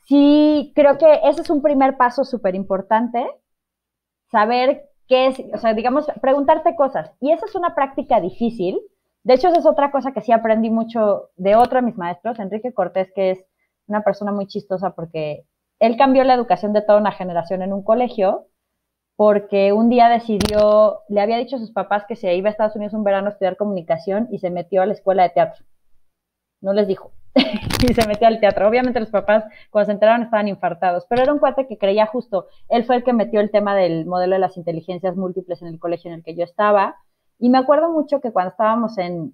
sí, creo que ese es un primer paso súper importante, saber qué es, o sea, digamos, preguntarte cosas. Y esa es una práctica difícil. De hecho, esa es otra cosa que sí aprendí mucho de otro de mis maestros, Enrique Cortés, que es una persona muy chistosa porque él cambió la educación de toda una generación en un colegio porque un día decidió, le había dicho a sus papás que se iba a Estados Unidos un verano a estudiar comunicación y se metió a la escuela de teatro. No les dijo. y se metió al teatro. Obviamente los papás cuando se enteraron estaban infartados, pero era un cuate que creía justo. Él fue el que metió el tema del modelo de las inteligencias múltiples en el colegio en el que yo estaba. Y me acuerdo mucho que cuando estábamos en,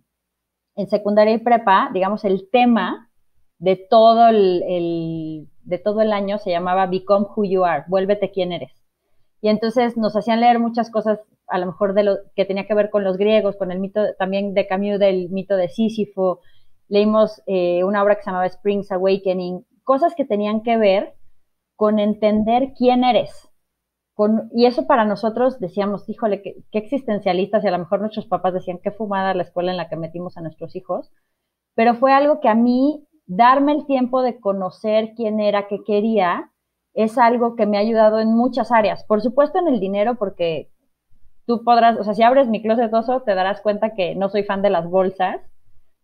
secundaria y prepa, digamos, el tema de todo el, de todo el año se llamaba Become Who You Are, vuélvete quién eres. Y entonces nos hacían leer muchas cosas, a lo mejor de lo que tenía que ver con los griegos, con el mito también de Camus, del mito de Sísifo. Leímos eh, una obra que se llamaba Spring's Awakening, cosas que tenían que ver con entender quién eres. Con, y eso para nosotros decíamos, híjole, qué existencialistas, y a lo mejor nuestros papás decían, qué fumada la escuela en la que metimos a nuestros hijos. Pero fue algo que a mí darme el tiempo de conocer quién era, qué quería, es algo que me ha ayudado en muchas áreas. Por supuesto en el dinero, porque tú podrás, o sea, si abres mi closet oso, te darás cuenta que no soy fan de las bolsas.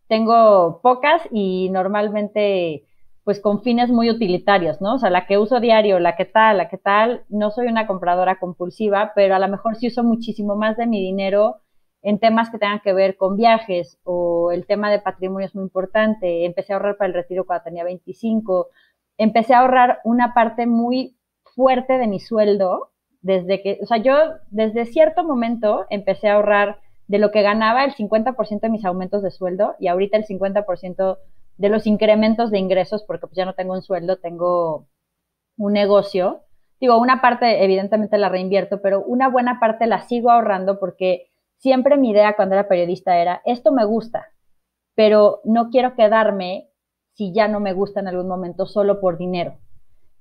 Tengo pocas y normalmente pues con fines muy utilitarios, ¿no? O sea, la que uso diario, la que tal, la que tal, no soy una compradora compulsiva, pero a lo mejor sí uso muchísimo más de mi dinero en temas que tengan que ver con viajes o el tema de patrimonio es muy importante. Empecé a ahorrar para el retiro cuando tenía 25. Empecé a ahorrar una parte muy fuerte de mi sueldo desde que, o sea, yo desde cierto momento empecé a ahorrar de lo que ganaba el 50% de mis aumentos de sueldo y ahorita el 50% de los incrementos de ingresos porque pues ya no tengo un sueldo, tengo un negocio. Digo, una parte evidentemente la reinvierto, pero una buena parte la sigo ahorrando porque siempre mi idea cuando era periodista era, esto me gusta, pero no quiero quedarme si ya no me gusta en algún momento solo por dinero.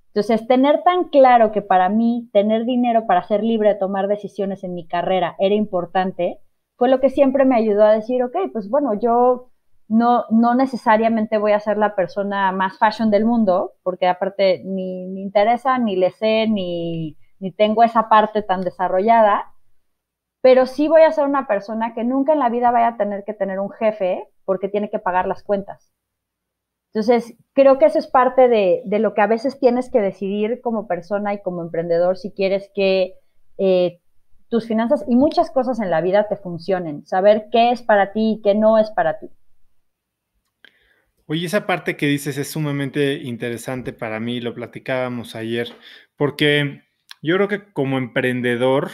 Entonces, tener tan claro que para mí tener dinero para ser libre de tomar decisiones en mi carrera era importante, fue lo que siempre me ayudó a decir, ok, pues bueno, yo no, no necesariamente voy a ser la persona más fashion del mundo, porque aparte ni me interesa, ni le sé, ni, ni tengo esa parte tan desarrollada, pero sí voy a ser una persona que nunca en la vida vaya a tener que tener un jefe porque tiene que pagar las cuentas. Entonces, creo que eso es parte de, lo que a veces tienes que decidir como persona y como emprendedor si quieres que eh, tus finanzas y muchas cosas en la vida te funcionen, saber qué es para ti y qué no es para ti. Oye, esa parte que dices es sumamente interesante para mí, lo platicábamos ayer, porque yo creo que como emprendedor,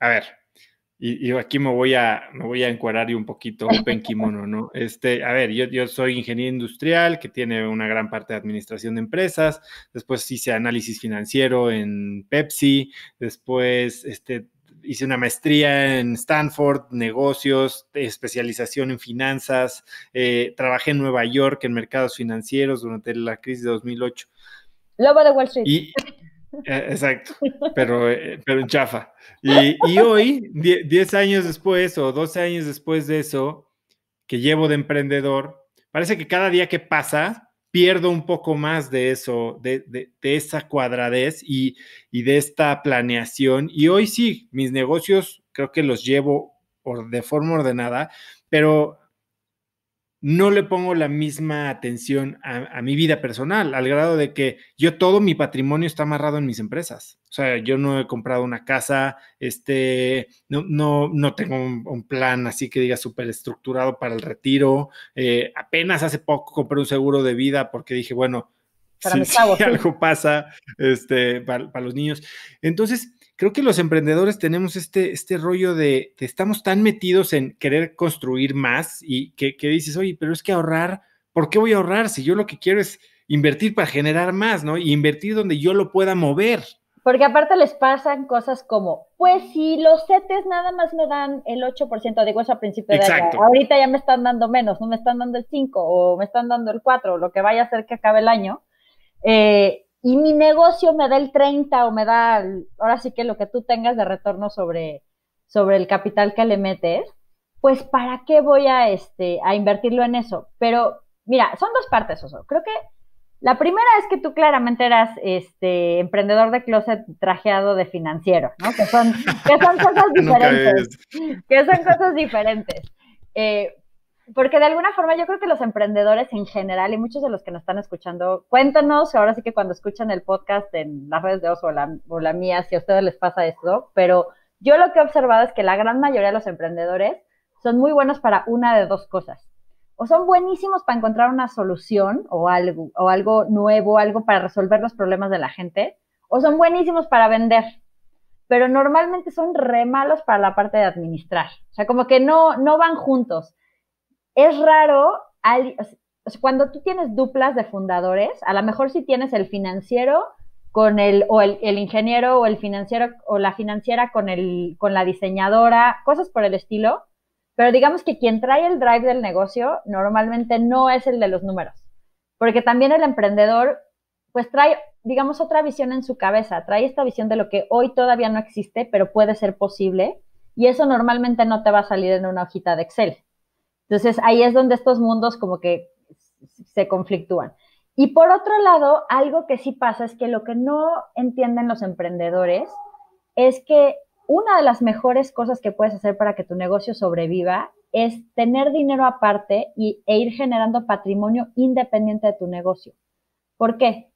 a ver, y, aquí me voy a, me voy a encuadrar un poquito, en kimono ¿no? Este, a ver, yo, yo soy ingeniero industrial que tiene una gran parte de administración de empresas, después hice análisis financiero en Pepsi, después este, hice una maestría en Stanford, negocios, especialización en finanzas, eh, trabajé en Nueva York en mercados financieros durante la crisis de 2008. Lobo de Wall Street. E, exacto, pero, eh, pero en chafa. Y, hoy, 10 años después o 12 años después de eso, que llevo de emprendedor, parece que cada día que pasa, pierdo un poco más de eso, de, esa cuadradez y, y de esta planeación. Y hoy sí, mis negocios creo que los llevo de forma ordenada, pero no le pongo la misma atención a, mi vida personal, al grado de que yo todo mi patrimonio está amarrado en mis empresas. O sea, yo no he comprado una casa, este, no, no, no tengo un, plan así que diga súper estructurado para el retiro. Eh, apenas hace poco compré un seguro de vida porque dije, bueno, si, algo pasa este, para los niños. Entonces, creo que los emprendedores tenemos este, este rollo de, estamos tan metidos en querer construir más y que, dices, oye, pero es que ahorrar, ¿por qué voy a ahorrar si yo lo que quiero es invertir para generar más, ¿no? Y invertir donde yo lo pueda mover. Porque aparte les pasan cosas como, pues si los CETES nada más me dan el 8%, digo eso a principio de año, ahorita ya me están dando menos, no me están dando el 5 o me están dando el 4 lo que vaya a ser que acabe el año. Eh, y mi negocio me da el 30 o me da, ahora sí que lo que tú tengas de retorno sobre, sobre el capital que le metes, pues ¿para qué voy a, este, a invertirlo en eso? Pero mira, son dos partes, eso. Creo que la primera es que tú claramente eras este, emprendedor de closet trajeado de financiero, ¿no? Que son, que son cosas diferentes. que son cosas diferentes. Eh, porque de alguna forma yo creo que los emprendedores en general y muchos de los que nos están escuchando, cuéntanos, ahora sí que cuando escuchan el podcast en las redes de Oso o la, mía, si a ustedes les pasa esto, pero yo lo que he observado es que la gran mayoría de los emprendedores son muy buenos para una de dos cosas. O son buenísimos para encontrar una solución o algo, o algo nuevo, algo para resolver los problemas de la gente, o son buenísimos para vender, pero normalmente son re malos para la parte de administrar. O sea, como que no, no van juntos es raro, cuando tú tienes duplas de fundadores, a lo mejor si tienes el financiero con el, o el, el, ingeniero o el financiero o la financiera con, el, con la diseñadora, cosas por el estilo, pero digamos que quien trae el drive del negocio normalmente no es el de los números, porque también el emprendedor pues trae, digamos, otra visión en su cabeza, trae esta visión de lo que hoy todavía no existe, pero puede ser posible, y eso normalmente no te va a salir en una hojita de Excel. Entonces ahí es donde estos mundos como que se conflictúan. Y por otro lado, algo que sí pasa es que lo que no entienden los emprendedores es que una de las mejores cosas que puedes hacer para que tu negocio sobreviva es tener dinero aparte y, e ir generando patrimonio independiente de tu negocio. ¿Por qué?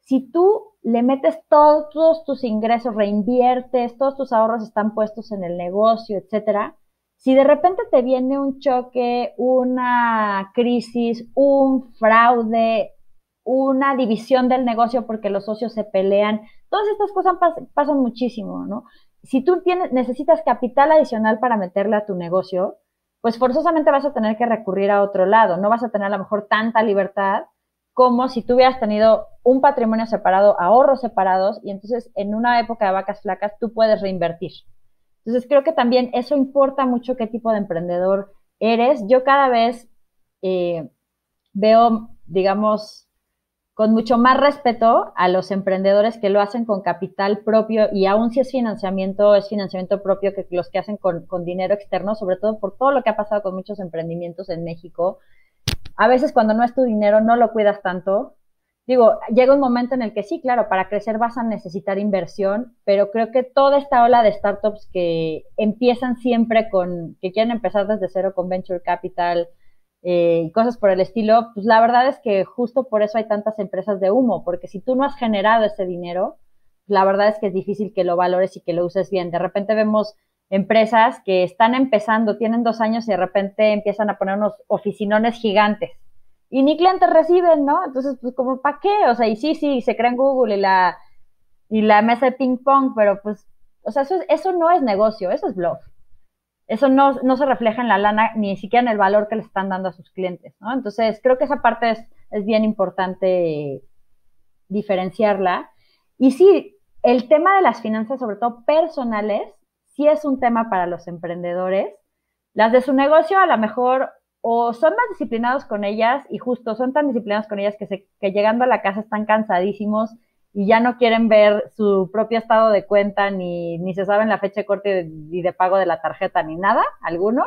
Si tú le metes todos tus ingresos, reinviertes, todos tus ahorros están puestos en el negocio, etcétera, si de repente te viene un choque, una crisis, un fraude, una división del negocio porque los socios se pelean, todas estas cosas pasan muchísimo, ¿no? Si tú tienes, necesitas capital adicional para meterle a tu negocio, pues forzosamente vas a tener que recurrir a otro lado, no vas a tener a lo mejor tanta libertad como si tú hubieras tenido un patrimonio separado, ahorros separados, y entonces en una época de vacas flacas tú puedes reinvertir, entonces creo que también eso importa mucho qué tipo de emprendedor eres. Yo cada vez eh, veo, digamos, con mucho más respeto a los emprendedores que lo hacen con capital propio y aún si es financiamiento, es financiamiento propio que los que hacen con, con dinero externo, sobre todo por todo lo que ha pasado con muchos emprendimientos en México. A veces cuando no es tu dinero no lo cuidas tanto, digo, llega un momento en el que sí, claro, para crecer vas a necesitar inversión, pero creo que toda esta ola de startups que empiezan siempre con, que quieren empezar desde cero con venture capital eh, y cosas por el estilo, pues la verdad es que justo por eso hay tantas empresas de humo, porque si tú no has generado ese dinero, la verdad es que es difícil que lo valores y que lo uses bien. De repente vemos empresas que están empezando, tienen dos años y de repente empiezan a poner unos oficinones gigantes y ni clientes reciben, ¿no? Entonces, pues como, ¿para qué? O sea, y sí, sí, se crean Google y la, la mesa de ping pong, pero pues, o sea, eso, eso no es negocio, eso es blog. Eso no, no, se refleja en la lana, ni siquiera en el valor que le están dando a sus clientes, ¿no? Entonces, creo que esa parte es, es bien importante diferenciarla. Y sí, el tema de las finanzas, sobre todo personales, sí es un tema para los emprendedores. Las de su negocio a lo mejor o son más disciplinados con ellas y justo son tan disciplinados con ellas que, llegando a la casa están cansadísimos y ya no quieren ver su propio estado de cuenta ni, ni se saben la fecha de corte y de, pago de la tarjeta ni nada, algunos.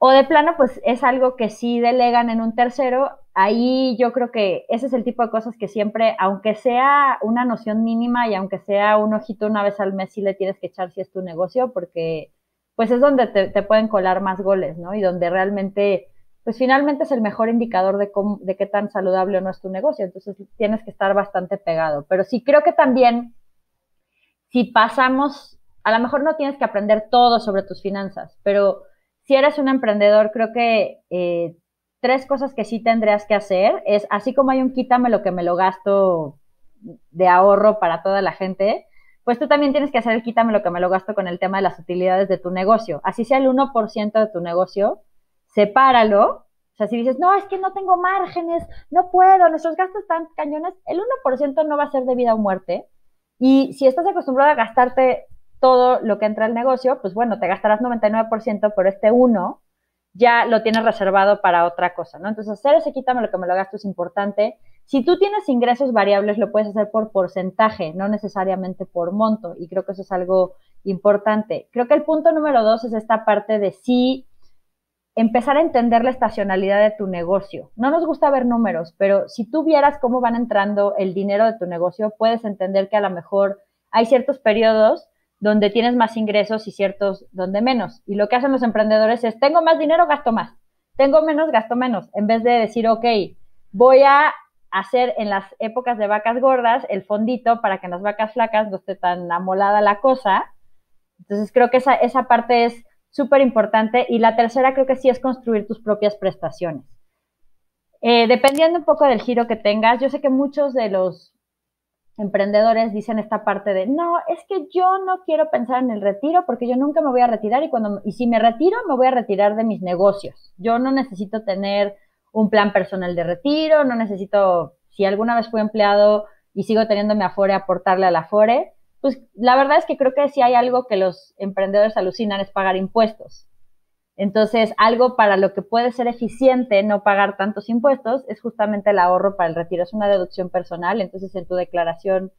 O de plano, pues es algo que sí delegan en un tercero. Ahí yo creo que ese es el tipo de cosas que siempre, aunque sea una noción mínima y aunque sea un ojito una vez al mes, sí le tienes que echar si es tu negocio, porque pues es donde te, pueden colar más goles, ¿no? Y donde realmente, pues finalmente es el mejor indicador de, qué tan saludable o no es tu negocio. Entonces tienes que estar bastante pegado. Pero sí creo que también, si pasamos, a lo mejor no tienes que aprender todo sobre tus finanzas, pero si eres un emprendedor, creo que eh, tres cosas que sí tendrías que hacer es, así como hay un quítame lo que me lo gasto de ahorro para toda la gente, pues tú también tienes que hacer el quítame lo que me lo gasto con el tema de las utilidades de tu negocio. Así sea el 1% de tu negocio, sepáralo. O sea, si dices, no, es que no tengo márgenes, no puedo, nuestros gastos están cañones, el 1% no va a ser de vida o muerte. Y si estás acostumbrado a gastarte todo lo que entra al negocio, pues bueno, te gastarás 99%, pero este 1 ya lo tienes reservado para otra cosa, ¿no? Entonces, hacer ese quítame lo que me lo gasto es importante si tú tienes ingresos variables, lo puedes hacer por porcentaje, no necesariamente por monto, y creo que eso es algo importante. Creo que el punto número dos es esta parte de sí empezar a entender la estacionalidad de tu negocio. No nos gusta ver números, pero si tú vieras cómo van entrando el dinero de tu negocio, puedes entender que a lo mejor hay ciertos periodos donde tienes más ingresos y ciertos donde menos. Y lo que hacen los emprendedores es, tengo más dinero, gasto más. Tengo menos, gasto menos. En vez de decir, ok, voy a hacer en las épocas de vacas gordas el fondito para que en las vacas flacas no esté tan amolada la cosa. Entonces creo que esa, esa parte es súper importante. Y la tercera creo que sí es construir tus propias prestaciones. Eh, dependiendo un poco del giro que tengas, yo sé que muchos de los emprendedores dicen esta parte de, no, es que yo no quiero pensar en el retiro porque yo nunca me voy a retirar y, cuando, y si me retiro, me voy a retirar de mis negocios. Yo no necesito tener un plan personal de retiro, no necesito, si alguna vez fui empleado y sigo teniendo mi Afore, aportarle al Afore. Pues la verdad es que creo que si hay algo que los emprendedores alucinan es pagar impuestos. Entonces, algo para lo que puede ser eficiente no pagar tantos impuestos es justamente el ahorro para el retiro. Es una deducción personal, entonces en tu declaración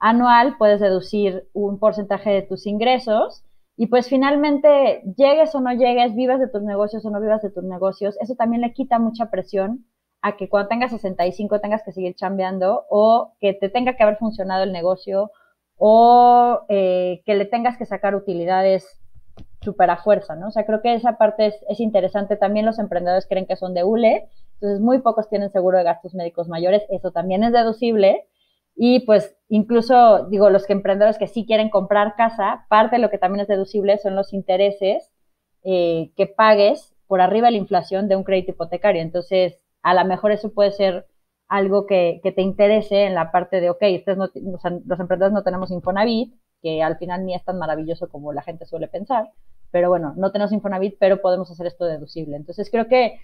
anual puedes deducir un porcentaje de tus ingresos y pues finalmente, llegues o no llegues, vivas de tus negocios o no vivas de tus negocios, eso también le quita mucha presión a que cuando tengas 65 tengas que seguir chambeando o que te tenga que haber funcionado el negocio o eh, que le tengas que sacar utilidades súper a fuerza, ¿no? O sea, creo que esa parte es, es, interesante. También los emprendedores creen que son de ULE, entonces muy pocos tienen seguro de gastos médicos mayores, eso también es deducible. Y pues incluso, digo, los que emprendedores que sí quieren comprar casa, parte de lo que también es deducible son los intereses eh, que pagues por arriba de la inflación de un crédito hipotecario. Entonces, a lo mejor eso puede ser algo que, que te interese en la parte de, ok, este no, los emprendedores no tenemos Infonavit, que al final ni es tan maravilloso como la gente suele pensar, pero bueno, no tenemos Infonavit, pero podemos hacer esto deducible. Entonces, creo que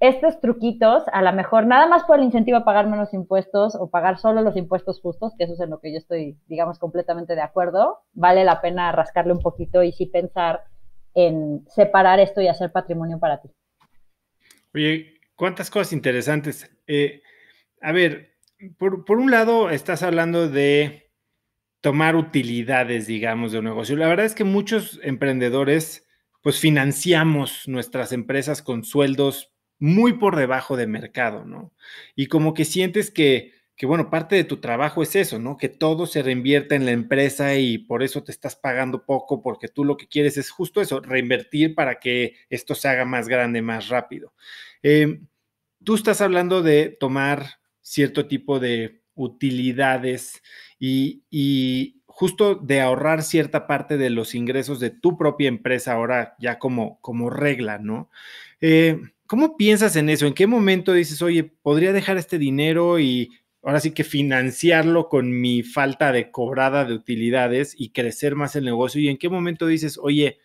estos truquitos, a lo mejor nada más por el incentivo a pagar menos impuestos o pagar solo los impuestos justos, que eso es en lo que yo estoy, digamos, completamente de acuerdo, vale la pena rascarle un poquito y sí pensar en separar esto y hacer patrimonio para ti. Oye, cuántas cosas interesantes. Eh, a ver, por, por, un lado, estás hablando de tomar utilidades, digamos, de un negocio. La verdad es que muchos emprendedores, pues financiamos nuestras empresas con sueldos muy por debajo de mercado, ¿no? Y como que sientes que, que, bueno, parte de tu trabajo es eso, ¿no? Que todo se reinvierte en la empresa y por eso te estás pagando poco, porque tú lo que quieres es justo eso, reinvertir para que esto se haga más grande, más rápido. Eh, tú estás hablando de tomar cierto tipo de utilidades y, y justo de ahorrar cierta parte de los ingresos de tu propia empresa ahora ya como, como regla, ¿no? Eh, ¿Cómo piensas en eso? ¿En qué momento dices, oye, podría dejar este dinero y ahora sí que financiarlo con mi falta de cobrada de utilidades y crecer más el negocio? ¿Y en qué momento dices, oye,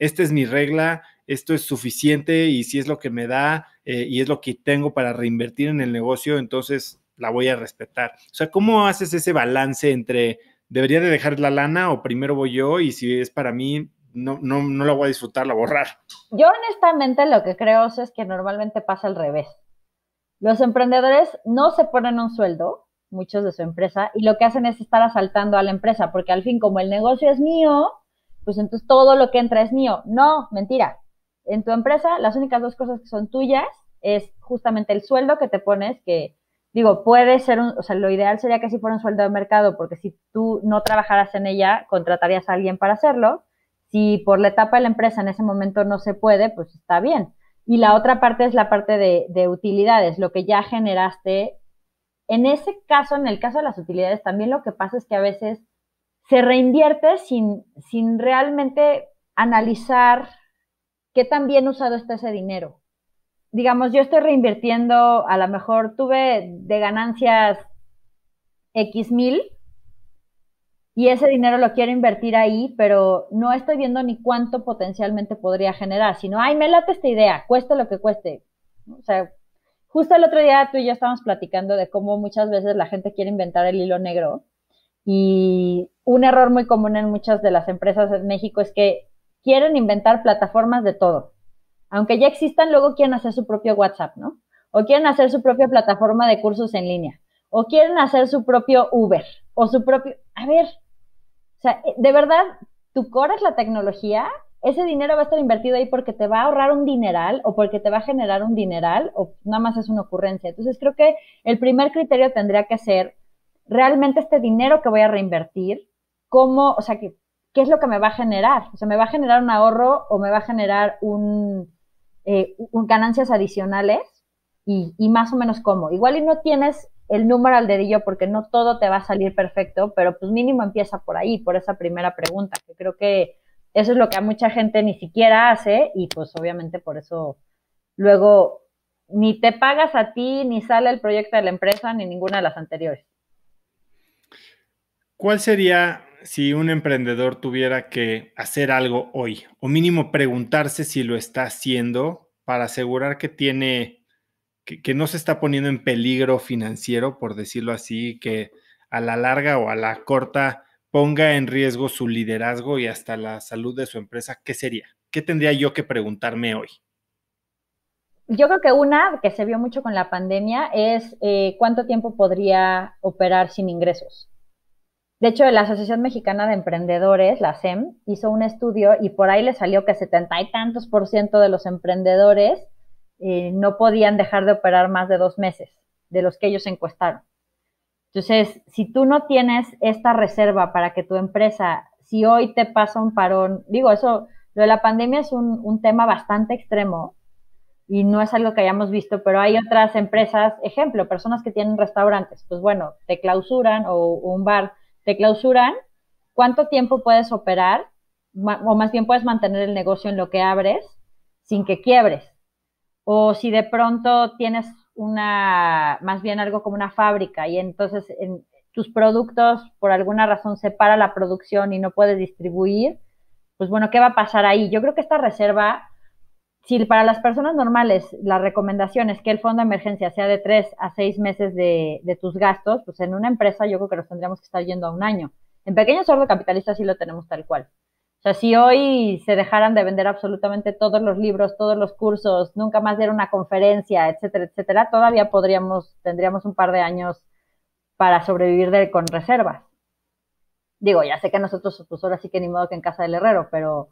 esta es mi regla, esto es suficiente y si es lo que me da eh, y es lo que tengo para reinvertir en el negocio, entonces la voy a respetar? O sea, ¿cómo haces ese balance entre debería de dejar la lana o primero voy yo y si es para mí, no, no, no la voy a disfrutar, la voy a borrar. Yo honestamente lo que creo es que normalmente pasa al revés. Los emprendedores no se ponen un sueldo, muchos de su empresa, y lo que hacen es estar asaltando a la empresa, porque al fin como el negocio es mío, pues entonces todo lo que entra es mío. No, mentira. En tu empresa las únicas dos cosas que son tuyas es justamente el sueldo que te pones, que digo, puede ser un, o sea, lo ideal sería que si fuera un sueldo de mercado, porque si tú no trabajaras en ella, contratarías a alguien para hacerlo, si por la etapa de la empresa en ese momento no se puede, pues está bien. Y la otra parte es la parte de, utilidades, lo que ya generaste. En ese caso, en el caso de las utilidades, también lo que pasa es que a veces se reinvierte sin, sin realmente analizar qué tan bien usado está ese dinero. Digamos, yo estoy reinvirtiendo, a lo mejor tuve de ganancias X mil y ese dinero lo quiero invertir ahí, pero no estoy viendo ni cuánto potencialmente podría generar, sino, ay, me late esta idea, cueste lo que cueste. O sea, justo el otro día tú y yo estábamos platicando de cómo muchas veces la gente quiere inventar el hilo negro y un error muy común en muchas de las empresas en México es que quieren inventar plataformas de todo. Aunque ya existan, luego quieren hacer su propio WhatsApp, ¿no? O quieren hacer su propia plataforma de cursos en línea. O quieren hacer su propio Uber. O su propio... A ver, o sea, eh, de verdad, tu core es la tecnología, ese dinero va a estar invertido ahí porque te va a ahorrar un dineral o porque te va a generar un dineral o nada más es una ocurrencia. Entonces creo que el primer criterio tendría que ser realmente este dinero que voy a reinvertir, cómo, o sea, qué, qué es lo que me va a generar. O sea, me va a generar un ahorro o me va a generar un, eh, ganancias adicionales y, y, más o menos cómo. Igual y no tienes el número al dedillo porque no todo te va a salir perfecto, pero pues mínimo empieza por ahí, por esa primera pregunta, que creo que eso es lo que a mucha gente ni siquiera hace y pues obviamente por eso luego ni te pagas a ti, ni sale el proyecto de la empresa, ni ninguna de las anteriores. ¿Cuál sería si un emprendedor tuviera que hacer algo hoy o mínimo preguntarse si lo está haciendo para asegurar que tiene que, no se está poniendo en peligro financiero, por decirlo así, que a la larga o a la corta ponga en riesgo su liderazgo y hasta la salud de su empresa, ¿qué sería? ¿Qué tendría yo que preguntarme hoy? Yo creo que una que se vio mucho con la pandemia es eh, cuánto tiempo podría operar sin ingresos. De hecho, la Asociación Mexicana de Emprendedores, la SEM, hizo un estudio y por ahí le salió que setenta y tantos por ciento de los emprendedores eh, no podían dejar de operar más de dos meses de los que ellos encuestaron. Entonces, si tú no tienes esta reserva para que tu empresa, si hoy te pasa un parón, digo, eso, lo de la pandemia es un, tema bastante extremo y no es algo que hayamos visto, pero hay otras empresas, ejemplo, personas que tienen restaurantes, pues bueno, te clausuran o un bar, te clausuran, ¿cuánto tiempo puedes operar? O más bien puedes mantener el negocio en lo que abres sin que quiebres o si de pronto tienes una, más bien algo como una fábrica y entonces en, tus productos por alguna razón se para la producción y no puedes distribuir, pues bueno, ¿qué va a pasar ahí? Yo creo que esta reserva, si para las personas normales la recomendación es que el fondo de emergencia sea de tres a seis meses de, tus gastos, pues en una empresa yo creo que los tendríamos que estar yendo a un año. En Pequeños sordo Capitalistas sí lo tenemos tal cual sea, si hoy se dejaran de vender absolutamente todos los libros, todos los cursos, nunca más diera una conferencia, etcétera, etcétera, todavía podríamos, tendríamos un par de años para sobrevivir con reservas. Digo, ya sé que nosotros, pues ahora sí que ni modo que en casa del herrero, pero,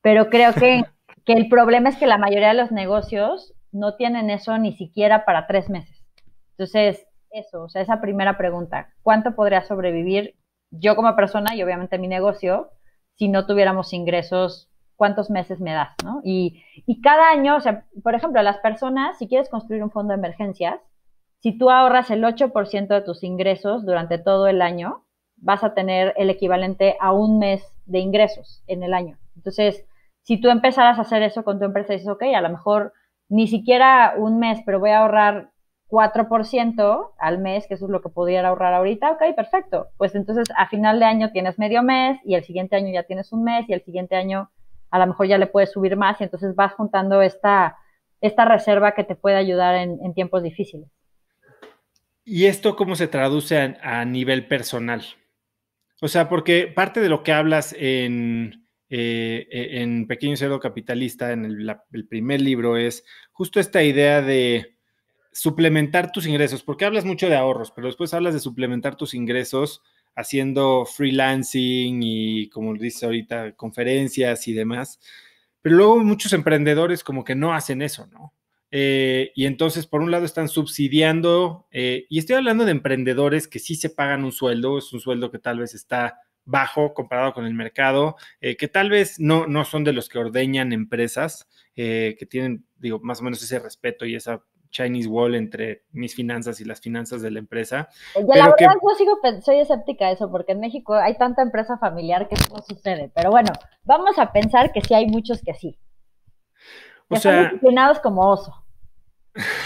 pero creo que, que el problema es que la mayoría de los negocios no tienen eso ni siquiera para tres meses. Entonces, eso, o sea, esa primera pregunta, ¿cuánto podría sobrevivir yo como persona y obviamente mi negocio? si no tuviéramos ingresos, cuántos meses me das, ¿no? Y, y cada año, o sea, por ejemplo, las personas, si quieres construir un fondo de emergencias, si tú ahorras el 8% de tus ingresos durante todo el año, vas a tener el equivalente a un mes de ingresos en el año. Entonces, si tú empezaras a hacer eso con tu empresa, dices, ok, a lo mejor ni siquiera un mes, pero voy a ahorrar 4% al mes, que eso es lo que pudiera ahorrar ahorita, ok, perfecto. Pues entonces a final de año tienes medio mes y el siguiente año ya tienes un mes y el siguiente año a lo mejor ya le puedes subir más y entonces vas juntando esta, esta reserva que te puede ayudar en, tiempos difíciles. ¿Y esto cómo se traduce a, nivel personal? O sea, porque parte de lo que hablas en, eh, e, en Pequeño Cerdo Capitalista, en el primer libro, es justo esta idea de suplementar tus ingresos, porque hablas mucho de ahorros, pero después hablas de suplementar tus ingresos haciendo freelancing y, como dices ahorita, conferencias y demás. Pero luego muchos emprendedores como que no hacen eso, ¿no? Eh, y entonces, por un lado, están subsidiando, eh, y estoy hablando de emprendedores que sí se pagan un sueldo, es un sueldo que tal vez está bajo comparado con el mercado, eh, que tal vez no, no son de los que ordeñan empresas, que tienen, digo, más o menos ese respeto y esa Chinese Wall entre mis finanzas y las finanzas de la empresa. Pues la verdad, yo sigo, soy escéptica eso, porque en México hay tanta empresa familiar que eso sucede. Pero bueno, vamos a pensar que sí hay muchos que sí. o sea, llenados como oso.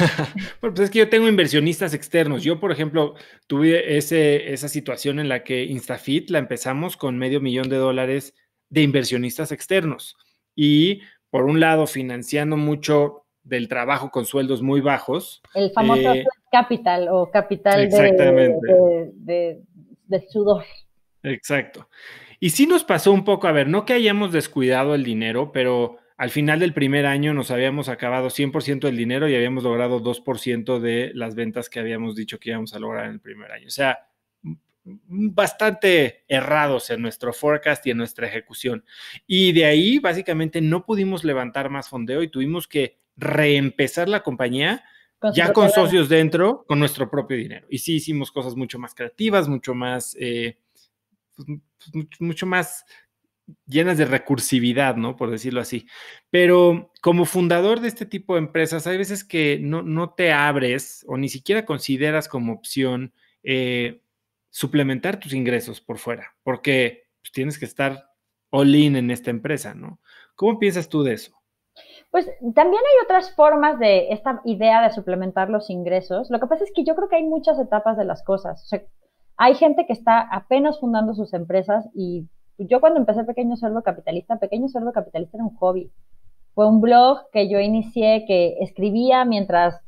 bueno, pues es que yo tengo inversionistas externos. Yo, por ejemplo, tuve ese, esa situación en la que Instafit la empezamos con medio millón de dólares de inversionistas externos. Y por un lado, financiando mucho del trabajo con sueldos muy bajos. El famoso eh, capital o capital de, de, sudor. Exacto. Y sí nos pasó un poco, a ver, no que hayamos descuidado el dinero, pero al final del primer año nos habíamos acabado 100% del dinero y habíamos logrado 2% de las ventas que habíamos dicho que íbamos a lograr en el primer año. O sea, bastante errados en nuestro forecast y en nuestra ejecución. Y de ahí, básicamente, no pudimos levantar más fondeo y tuvimos que reempezar la compañía ya con socios dentro, con nuestro propio dinero. Y sí hicimos cosas mucho más creativas, mucho más, eh, pues, pues, más llenas de recursividad, ¿no? Por decirlo así. Pero como fundador de este tipo de empresas, hay veces que no, no te abres o ni siquiera consideras como opción eh, suplementar tus ingresos por fuera, porque pues, tienes que estar all in en esta empresa, ¿no? ¿Cómo piensas tú de eso? Pues también hay otras formas de esta idea de suplementar los ingresos. Lo que pasa es que yo creo que hay muchas etapas de las cosas. hay gente que está apenas fundando sus empresas y yo cuando empecé Pequeño Cerdo Capitalista, Pequeño Cerdo Capitalista era un hobby. Fue un blog que yo inicié, que escribía mientras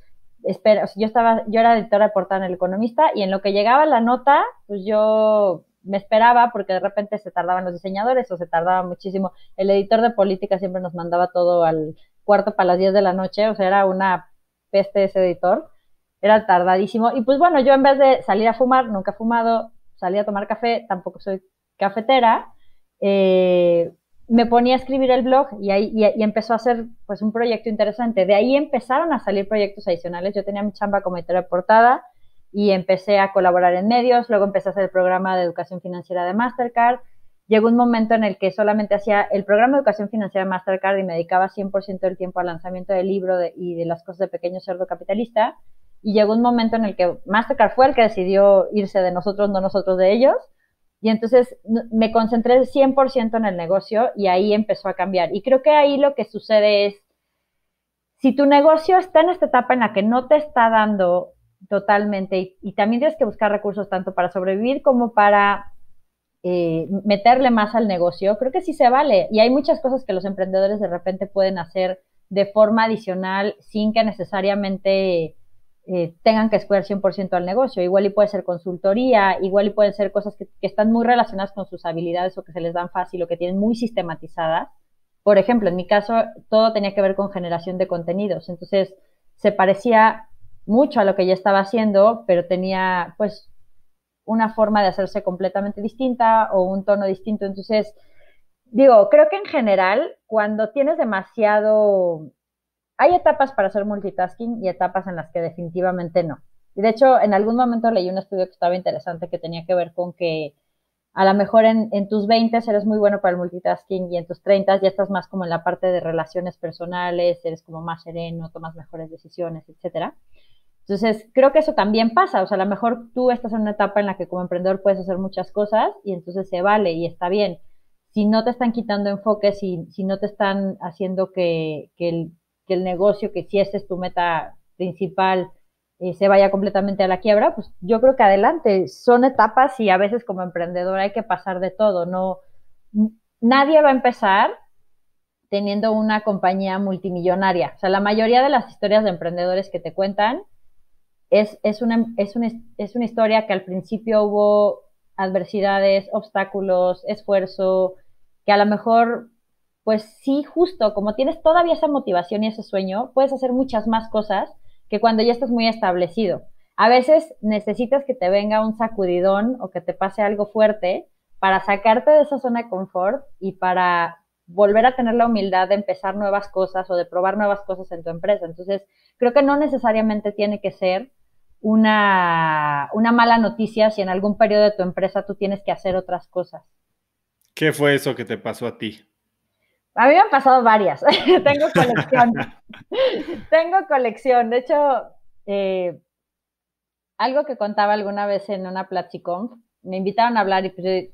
espera, yo estaba, yo era editora de portada en El Economista y en lo que llegaba la nota, pues yo me esperaba porque de repente se tardaban los diseñadores o se tardaba muchísimo. El editor de política siempre nos mandaba todo al cuarto para las 10 de la noche, o sea, era una peste ese editor, era tardadísimo. Y pues bueno, yo en vez de salir a fumar, nunca he fumado, salí a tomar café, tampoco soy cafetera, eh, me ponía a escribir el blog y ahí empezó a hacer pues un proyecto interesante. De ahí empezaron a salir proyectos adicionales. Yo tenía mi chamba como editora de portada, y empecé a colaborar en medios, luego empecé a hacer el programa de educación financiera de Mastercard. Llegó un momento en el que solamente hacía el programa de educación financiera de Mastercard y me dedicaba 100% del tiempo al lanzamiento del libro y de las cosas de Pequeño Cerdo Capitalista. Y llegó un momento en el que Mastercard fue el que decidió irse de nosotros, no nosotros de ellos. Y entonces me concentré 100% en el negocio y ahí empezó a cambiar. Y creo que ahí lo que sucede es, si tu negocio está en esta etapa en la que no te está dando Totalmente. Y, también tienes que buscar recursos tanto para sobrevivir como para eh, meterle más al negocio. Creo que sí se vale. Y hay muchas cosas que los emprendedores de repente pueden hacer de forma adicional sin que necesariamente eh, tengan que escuchar 100% al negocio. Igual y puede ser consultoría, igual y pueden ser cosas que, que, están muy relacionadas con sus habilidades o que se les dan fácil o que tienen muy sistematizadas. Por ejemplo, en mi caso, todo tenía que ver con generación de contenidos. Entonces, se parecía mucho a lo que ya estaba haciendo, pero tenía pues una forma de hacerse completamente distinta o un tono distinto. Entonces, digo, creo que en general, cuando tienes demasiado... Hay etapas para hacer multitasking y etapas en las que definitivamente no. Y de hecho, en algún momento leí un estudio que estaba interesante que tenía que ver con que a lo mejor en, tus 20 eres muy bueno para el multitasking y en tus 30 ya estás más como en la parte de relaciones personales, eres como más sereno, tomas mejores decisiones, etcétera. Entonces, creo que eso también pasa, o sea, a lo mejor tú estás en una etapa en la que como emprendedor puedes hacer muchas cosas y entonces se vale y está bien. Si no te están quitando enfoques, si, si no te están haciendo que, el, negocio, que si esta es tu meta principal, eh, se vaya completamente a la quiebra, pues yo creo que adelante, son etapas y a veces como emprendedor hay que pasar de todo, no, nadie va a empezar teniendo una compañía multimillonaria. O sea, la mayoría de las historias de emprendedores que te cuentan, es, una, una historia que al principio hubo adversidades, obstáculos, esfuerzo, que a lo mejor, pues sí, justo, como tienes todavía esa motivación y ese sueño, puedes hacer muchas más cosas que cuando ya estás muy establecido. A veces necesitas que te venga un sacudidón o que te pase algo fuerte para sacarte de esa zona de confort y para volver a tener la humildad de empezar nuevas cosas o de probar nuevas cosas en tu empresa. Entonces, creo que no necesariamente tiene que ser una, una mala noticia si en algún periodo de tu empresa tú tienes que hacer otras cosas. ¿Qué fue eso que te pasó a ti? A mí me han pasado varias. Tengo colección. Tengo colección. De hecho, eh, algo que contaba alguna vez en una platicón me invitaron a hablar y pues,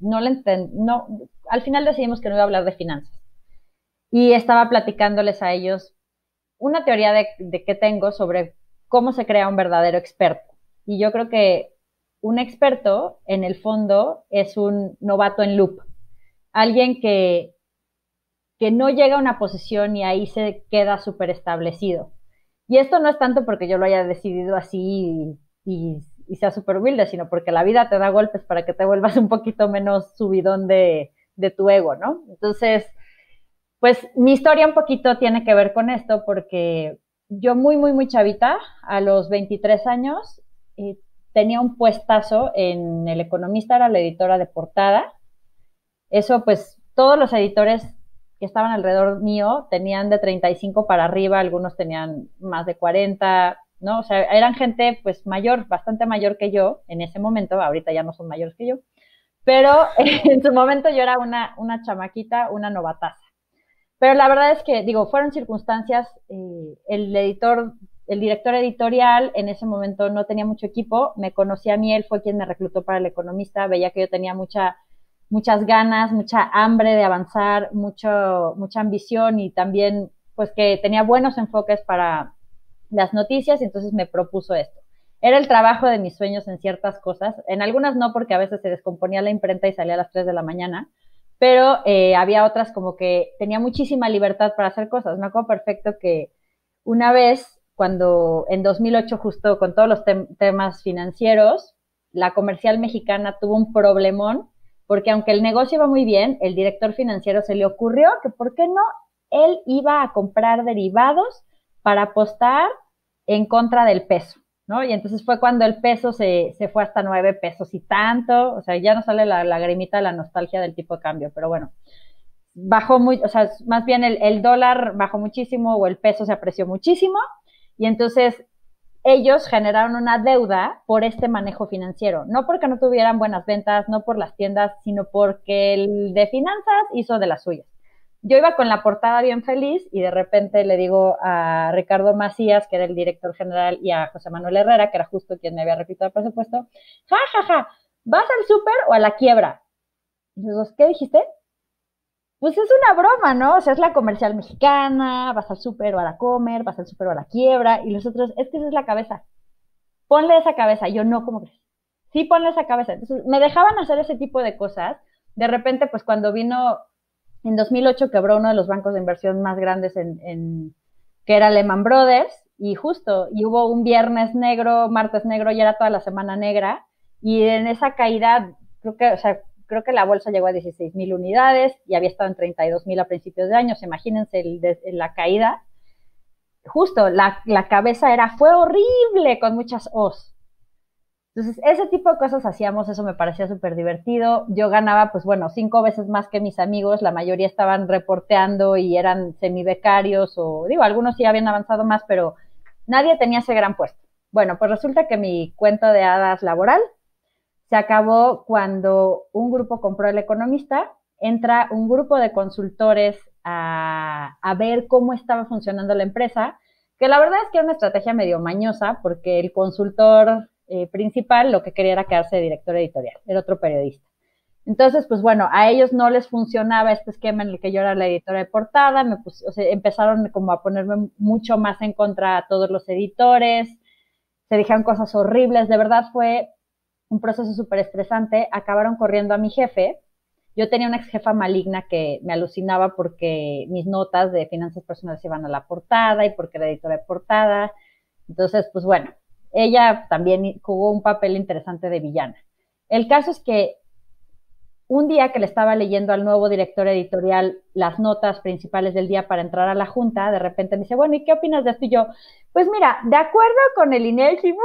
no le no, al final decidimos que no iba a hablar de finanzas. Y estaba platicándoles a ellos una teoría de, de que tengo sobre cómo se crea un verdadero experto. Y yo creo que un experto, en el fondo, es un novato en loop. Alguien que, que no llega a una posición y ahí se queda súper establecido. Y esto no es tanto porque yo lo haya decidido así y, sea súper humilde, sino porque la vida te da golpes para que te vuelvas un poquito menos subidón de, de tu ego, ¿no? Entonces, pues mi historia un poquito tiene que ver con esto porque yo muy, muy, muy chavita, a los 23 años, eh, tenía un puestazo en El Economista, era la editora de portada. Eso, pues, todos los editores que estaban alrededor mío tenían de 35 para arriba, algunos tenían más de 40, ¿no? O sea, eran gente, pues, mayor, bastante mayor que yo en ese momento, ahorita ya no son mayores que yo, pero en su momento yo era una, una chamaquita, una novataza. Pero la verdad es que, digo, fueron circunstancias, eh, el editor, el director editorial en ese momento no tenía mucho equipo, me conocía a mí, él fue quien me reclutó para el economista, veía que yo tenía mucha, muchas ganas, mucha hambre de avanzar, mucho, mucha ambición y también pues que tenía buenos enfoques para las noticias y entonces me propuso esto. Era el trabajo de mis sueños en ciertas cosas, en algunas no porque a veces se descomponía la imprenta y salía a las 3 de la mañana, pero eh, había otras como que tenía muchísima libertad para hacer cosas. Me acuerdo perfecto que una vez, cuando en 2008 justo con todos los temas financieros, la comercial mexicana tuvo un problemón porque aunque el negocio iba muy bien, el director financiero se le ocurrió que, ¿por qué no? Él iba a comprar derivados para apostar en contra del peso. ¿no? Y entonces fue cuando el peso se, se fue hasta nueve pesos y tanto, o sea, ya no sale la lagrimita de la nostalgia del tipo de cambio, pero bueno, bajó muy, o sea, más bien el dólar bajó muchísimo o el peso se apreció muchísimo y entonces ellos generaron una deuda por este manejo financiero, no porque no tuvieran buenas ventas, no por las tiendas, sino porque el de finanzas hizo de las suyas yo iba con la portada bien feliz y de repente le digo a Ricardo Macías, que era el director general, y a José Manuel Herrera, que era justo quien me había repitido el presupuesto, ja, ja, ja, ¿vas al súper o a la quiebra? Y dos, ¿qué dijiste? Pues es una broma, ¿no? O sea, es la comercial mexicana, vas al súper o a la comer, vas al súper o a la quiebra, y los otros, es que esa es la cabeza. Ponle esa cabeza. Yo no, ¿cómo crees? Sí, ponle esa cabeza. Entonces, me dejaban hacer ese tipo de cosas. De repente, pues cuando vino en 2008 quebró uno de los bancos de inversión más grandes en, que era Lehman Brothers y justo, y hubo un viernes negro, martes negro, y era toda la semana negra y en esa caída, creo que, o sea, creo que la bolsa llegó a 16 mil unidades y había estado en 32 mil a principios de año, imagínense la caída. Justo, la, la, cabeza era, fue horrible con muchas os. Entonces, ese tipo de cosas hacíamos, eso me parecía súper divertido. Yo ganaba, pues bueno, cinco veces más que mis amigos, la mayoría estaban reporteando y eran semibecarios o, digo, algunos sí habían avanzado más, pero nadie tenía ese gran puesto. Bueno, pues resulta que mi cuento de hadas laboral se acabó cuando un grupo compró el economista, entra un grupo de consultores a ver cómo estaba funcionando la empresa, que la verdad es que era una estrategia medio mañosa porque el consultor eh, principal lo que quería era quedarse de director editorial, era otro periodista. Entonces, pues bueno, a ellos no les funcionaba este esquema en el que yo era la editora de portada, me empezaron como a ponerme mucho más en contra a todos los editores, se dijeron cosas horribles, de verdad fue un proceso súper estresante, acabaron corriendo a mi jefe, yo tenía una ex jefa maligna que me alucinaba porque mis notas de finanzas personales iban a la portada y porque era editora de portada, entonces, pues bueno, ella también jugó un papel interesante de villana. El caso es que un día que le estaba leyendo al nuevo director editorial las notas principales del día para entrar a la junta, de repente me dice, bueno, ¿y qué opinas de esto? Y yo, pues mira, de acuerdo con el INEGI, me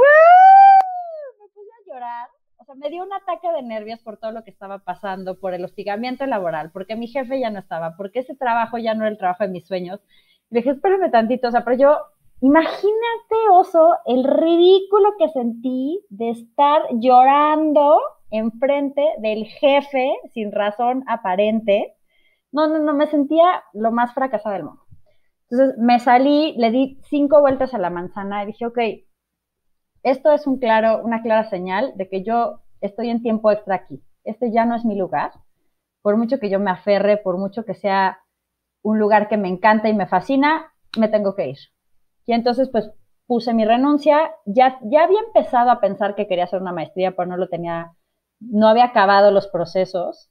puse a llorar. O sea, me dio un ataque de nervios por todo lo que estaba pasando, por el hostigamiento laboral, porque mi jefe ya no estaba, porque ese trabajo ya no era el trabajo de mis sueños. Le dije, espérame tantito, o sea, pero yo Imagínate, oso, el ridículo que sentí de estar llorando enfrente del jefe sin razón aparente. No, no, no, me sentía lo más fracasada del mundo. Entonces me salí, le di cinco vueltas a la manzana y dije, ok, esto es un claro, una clara señal de que yo estoy en tiempo extra aquí. Este ya no es mi lugar. Por mucho que yo me aferre, por mucho que sea un lugar que me encanta y me fascina, me tengo que ir. Y entonces, pues puse mi renuncia. Ya, ya había empezado a pensar que quería hacer una maestría, pero no lo tenía, no había acabado los procesos.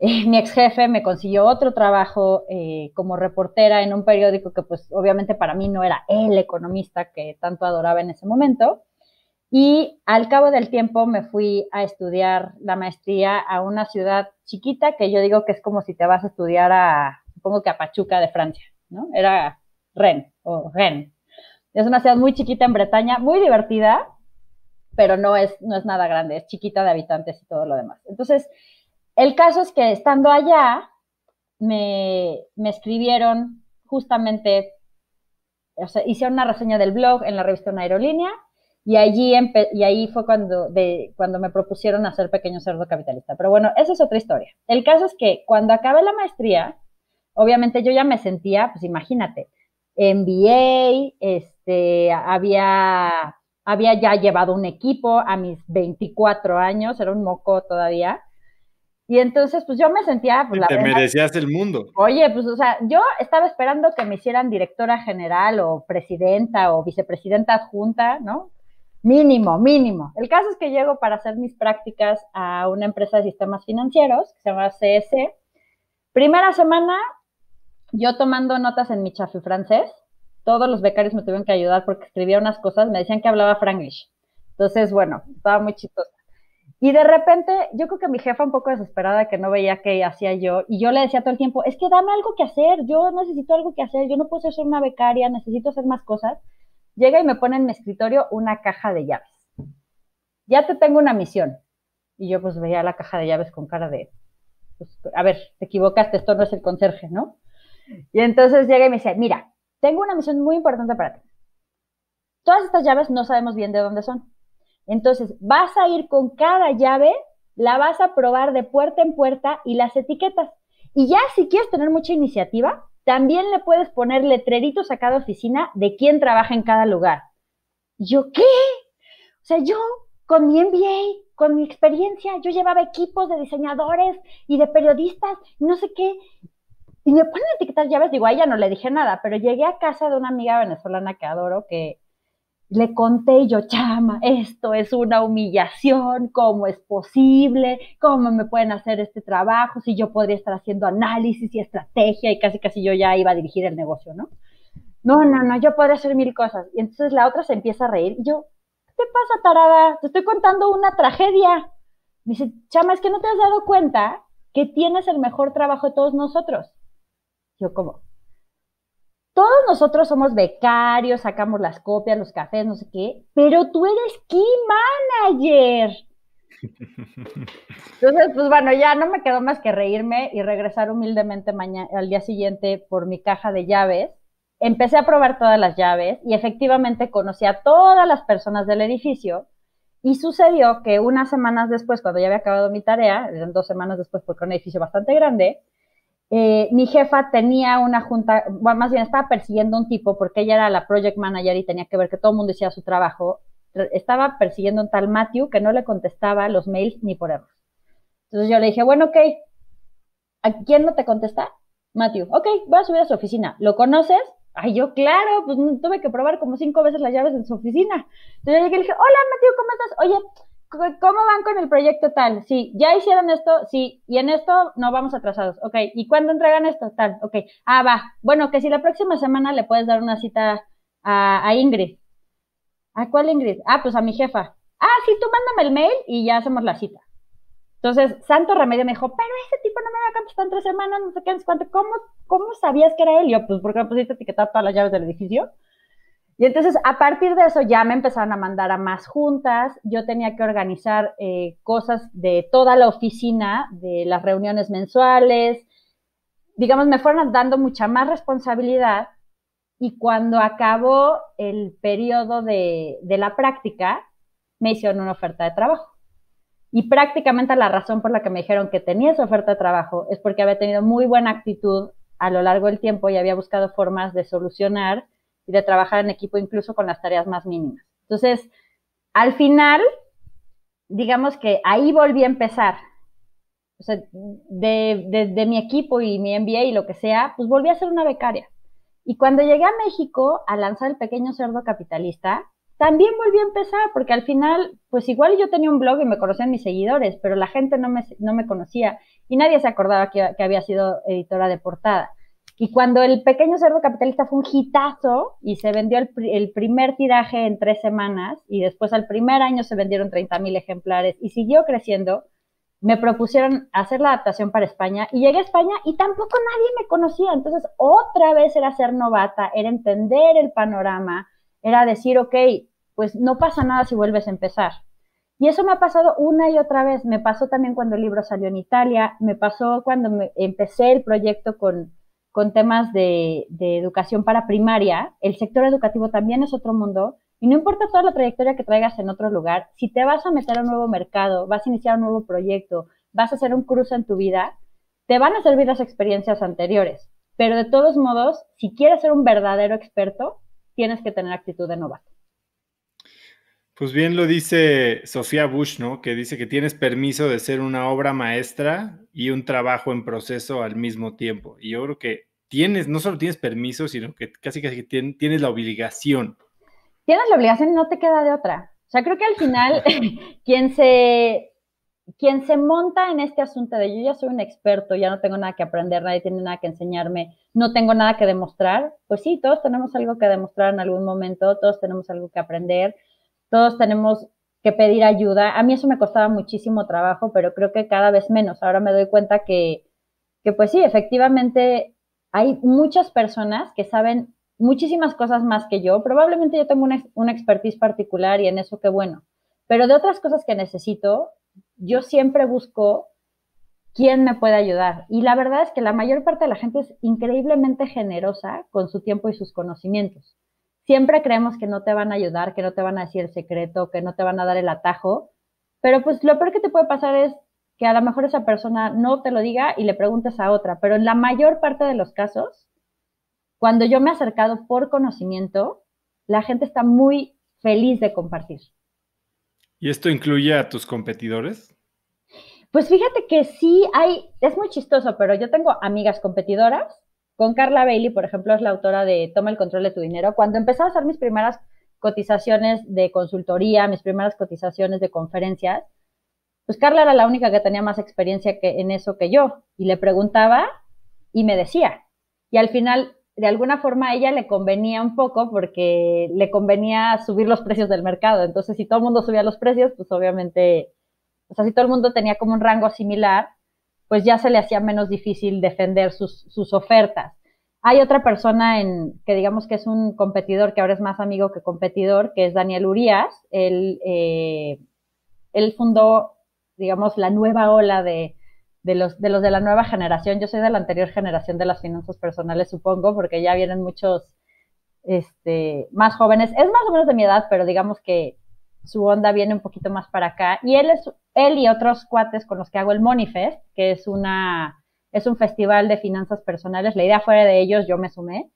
Eh, mi ex jefe me consiguió otro trabajo eh, como reportera en un periódico que pues obviamente para mí no era el economista que tanto adoraba en ese momento. Y al cabo del tiempo me fui a estudiar la maestría a una ciudad chiquita que yo digo que es como si te vas a estudiar a, supongo que a Pachuca de Francia, ¿no? Era Ren, o Ren. Es una ciudad muy chiquita en Bretaña, muy divertida, pero no es, no es nada grande, es chiquita de habitantes y todo lo demás. Entonces, el caso es que estando allá, me, escribieron justamente, o sea, hicieron una reseña del blog en la revista Una Aerolínea y allí y ahí fue cuando, de, cuando me propusieron hacer Pequeño Cerdo Capitalista. Pero bueno, esa es otra historia. El caso es que cuando acabé la maestría, obviamente yo ya me sentía, pues imagínate, MBA, este, había, había ya llevado un equipo a mis 24 años, era un moco todavía. Y entonces, pues yo me sentía. Pues, te merecías el mundo. Oye, pues, o sea, yo estaba esperando que me hicieran directora general o presidenta o vicepresidenta adjunta, ¿no? Mínimo, mínimo. El caso es que llego para hacer mis prácticas a una empresa de sistemas financieros que se llama CS. E. Primera semana, yo tomando notas en mi chafe francés, todos los becarios me tuvieron que ayudar porque escribía unas cosas, me decían que hablaba franglish. Entonces, bueno, estaba muy chistosa. Y de repente, yo creo que mi jefa un poco desesperada que no veía qué hacía yo, y yo le decía todo el tiempo, es que dame algo que hacer, yo necesito algo que hacer, yo no puedo ser una becaria, necesito hacer más cosas. Llega y me pone en mi escritorio una caja de llaves. Ya te tengo una misión. Y yo pues veía la caja de llaves con cara de, pues, a ver, te equivocaste, esto no es el conserje, ¿no? Y entonces llega y me dice, mira, tengo una misión muy importante para ti. Todas estas llaves no sabemos bien de dónde son. Entonces, vas a ir con cada llave, la vas a probar de puerta en puerta y las etiquetas. Y ya si quieres tener mucha iniciativa, también le puedes poner letreritos a cada oficina de quién trabaja en cada lugar. ¿Yo qué? O sea, yo con mi MBA, con mi experiencia, yo llevaba equipos de diseñadores y de periodistas, no sé qué, y me ponen a etiquetar llaves, digo, a ella no le dije nada, pero llegué a casa de una amiga venezolana que adoro, que le conté y yo, chama, esto es una humillación, ¿cómo es posible? ¿Cómo me pueden hacer este trabajo? Si yo podría estar haciendo análisis y estrategia y casi casi yo ya iba a dirigir el negocio, ¿no? No, no, no, yo podría hacer mil cosas. Y entonces la otra se empieza a reír y yo, ¿qué pasa, tarada? Te estoy contando una tragedia. Me dice, chama, es que no te has dado cuenta que tienes el mejor trabajo de todos nosotros yo como, todos nosotros somos becarios, sacamos las copias, los cafés, no sé qué, pero tú eres key manager. Entonces, pues bueno, ya no me quedó más que reírme y regresar humildemente mañana, al día siguiente por mi caja de llaves. Empecé a probar todas las llaves y efectivamente conocí a todas las personas del edificio. Y sucedió que unas semanas después, cuando ya había acabado mi tarea, dos semanas después, porque era un edificio bastante grande, eh, mi jefa tenía una junta, más bien estaba persiguiendo un tipo porque ella era la project manager y tenía que ver que todo el mundo hacía su trabajo. Estaba persiguiendo un tal Matthew que no le contestaba los mails ni por error. Entonces yo le dije, bueno, ok, ¿a quién no te contesta? Matthew, ok, voy a subir a su oficina. ¿Lo conoces? Ay, yo, claro, pues mm, tuve que probar como cinco veces las llaves en su oficina. Entonces yo le dije, hola, Matthew, ¿cómo estás? Oye, ¿Cómo van con el proyecto tal? Sí, ya hicieron esto, sí, y en esto no vamos atrasados, ok. ¿Y cuándo entregan esto? Tal, ok. Ah, va. Bueno, que si la próxima semana le puedes dar una cita a, Ingrid. ¿A cuál Ingrid? Ah, pues a mi jefa. Ah, sí, tú mándame el mail y ya hacemos la cita. Entonces, Santo Remedio me dijo, pero ese tipo no me va a contestar en tres semanas, no sé qué, no cuánto. ¿Cómo, cómo sabías que era él? yo, pues, porque me pusiste etiquetar todas las llaves del edificio? Y entonces a partir de eso ya me empezaron a mandar a más juntas, yo tenía que organizar eh, cosas de toda la oficina, de las reuniones mensuales, digamos, me fueron dando mucha más responsabilidad y cuando acabó el periodo de la práctica, me hicieron una oferta de trabajo. Y prácticamente la razón por la que me dijeron que tenía esa oferta de trabajo es porque había tenido muy buena actitud a lo largo del tiempo y había buscado formas de solucionar y de trabajar en equipo incluso con las tareas más mínimas. Entonces, al final, digamos que ahí volví a empezar. O sea, de, mi equipo y mi MBA y lo que sea, pues volví a ser una becaria. Y cuando llegué a México a lanzar el pequeño cerdo capitalista, también volví a empezar, porque al final, pues igual yo tenía un blog y me conocían mis seguidores, pero la gente no me, conocía y nadie se acordaba que, que había sido editora de portada. Y cuando el pequeño cerdo capitalista fue un hitazo y se vendió el, primer tiraje en tres semanas y después al primer año se vendieron 30.000 ejemplares y siguió creciendo, me propusieron hacer la adaptación para España y llegué a España y tampoco nadie me conocía. Entonces otra vez era ser novata, era entender el panorama, era decir, ok, pues no pasa nada si vuelves a empezar. Y eso me ha pasado una y otra vez. Me pasó también cuando el libro salió en Italia, me pasó cuando empecé el proyecto con, con temas de, educación para primaria, el sector educativo también es otro mundo y no importa toda la trayectoria que traigas en otro lugar, si te vas a meter a un nuevo mercado, vas a iniciar un nuevo proyecto, vas a hacer un cruce en tu vida, te van a servir las experiencias anteriores. Pero de todos modos, si quieres ser un verdadero experto, tienes que tener actitud de novato. Pues bien lo dice Sofía Bush, ¿no? Que dice que tienes permiso de ser una obra maestra y un trabajo en proceso al mismo tiempo. Y yo creo que tienes, no solo tienes permiso, sino que casi casi tienes, tienes la obligación. Tienes la obligación y no te queda de otra. O sea, creo que al final quien se quien se monta en este asunto de yo ya soy un experto, ya no tengo nada que aprender, nadie tiene nada que enseñarme, no tengo nada que demostrar, pues sí, todos tenemos algo que demostrar en algún momento, todos tenemos algo que aprender, todos tenemos que pedir ayuda. A mí eso me costaba muchísimo trabajo, pero creo que cada vez menos. Ahora me doy cuenta que, que pues sí, efectivamente hay muchas personas que saben muchísimas cosas más que yo. Probablemente yo tengo una, una expertise particular y en eso qué bueno. Pero de otras cosas que necesito, yo siempre busco quién me puede ayudar. Y la verdad es que la mayor parte de la gente es increíblemente generosa con su tiempo y sus conocimientos. Siempre creemos que no te van a ayudar, que no te van a decir el secreto, que no te van a dar el atajo. Pero pues lo peor que te puede pasar es que a lo mejor esa persona no te lo diga y le preguntes a otra, pero en la mayor parte de los casos, cuando yo me he acercado por conocimiento, la gente está muy feliz de compartir. ¿Y esto incluye a tus competidores? Pues fíjate que sí hay, es muy chistoso, pero yo tengo amigas competidoras. Con Carla Bailey, por ejemplo, es la autora de Toma el control de tu dinero. Cuando empezaba a hacer mis primeras cotizaciones de consultoría, mis primeras cotizaciones de conferencias, pues Carla era la única que tenía más experiencia que, en eso que yo y le preguntaba y me decía. Y al final, de alguna forma, a ella le convenía un poco porque le convenía subir los precios del mercado. Entonces, si todo el mundo subía los precios, pues obviamente, o sea, si todo el mundo tenía como un rango similar, pues ya se le hacía menos difícil defender sus, sus ofertas. Hay otra persona en, que digamos que es un competidor, que ahora es más amigo que competidor, que es Daniel Urias. Él, eh, él fundó digamos, la nueva ola de, los, de los de la nueva generación. Yo soy de la anterior generación de las finanzas personales, supongo, porque ya vienen muchos este, más jóvenes. Es más o menos de mi edad, pero digamos que su onda viene un poquito más para acá. Y él es él y otros cuates con los que hago el Monifest, que es una es un festival de finanzas personales. La idea fuera de ellos, yo me sumé.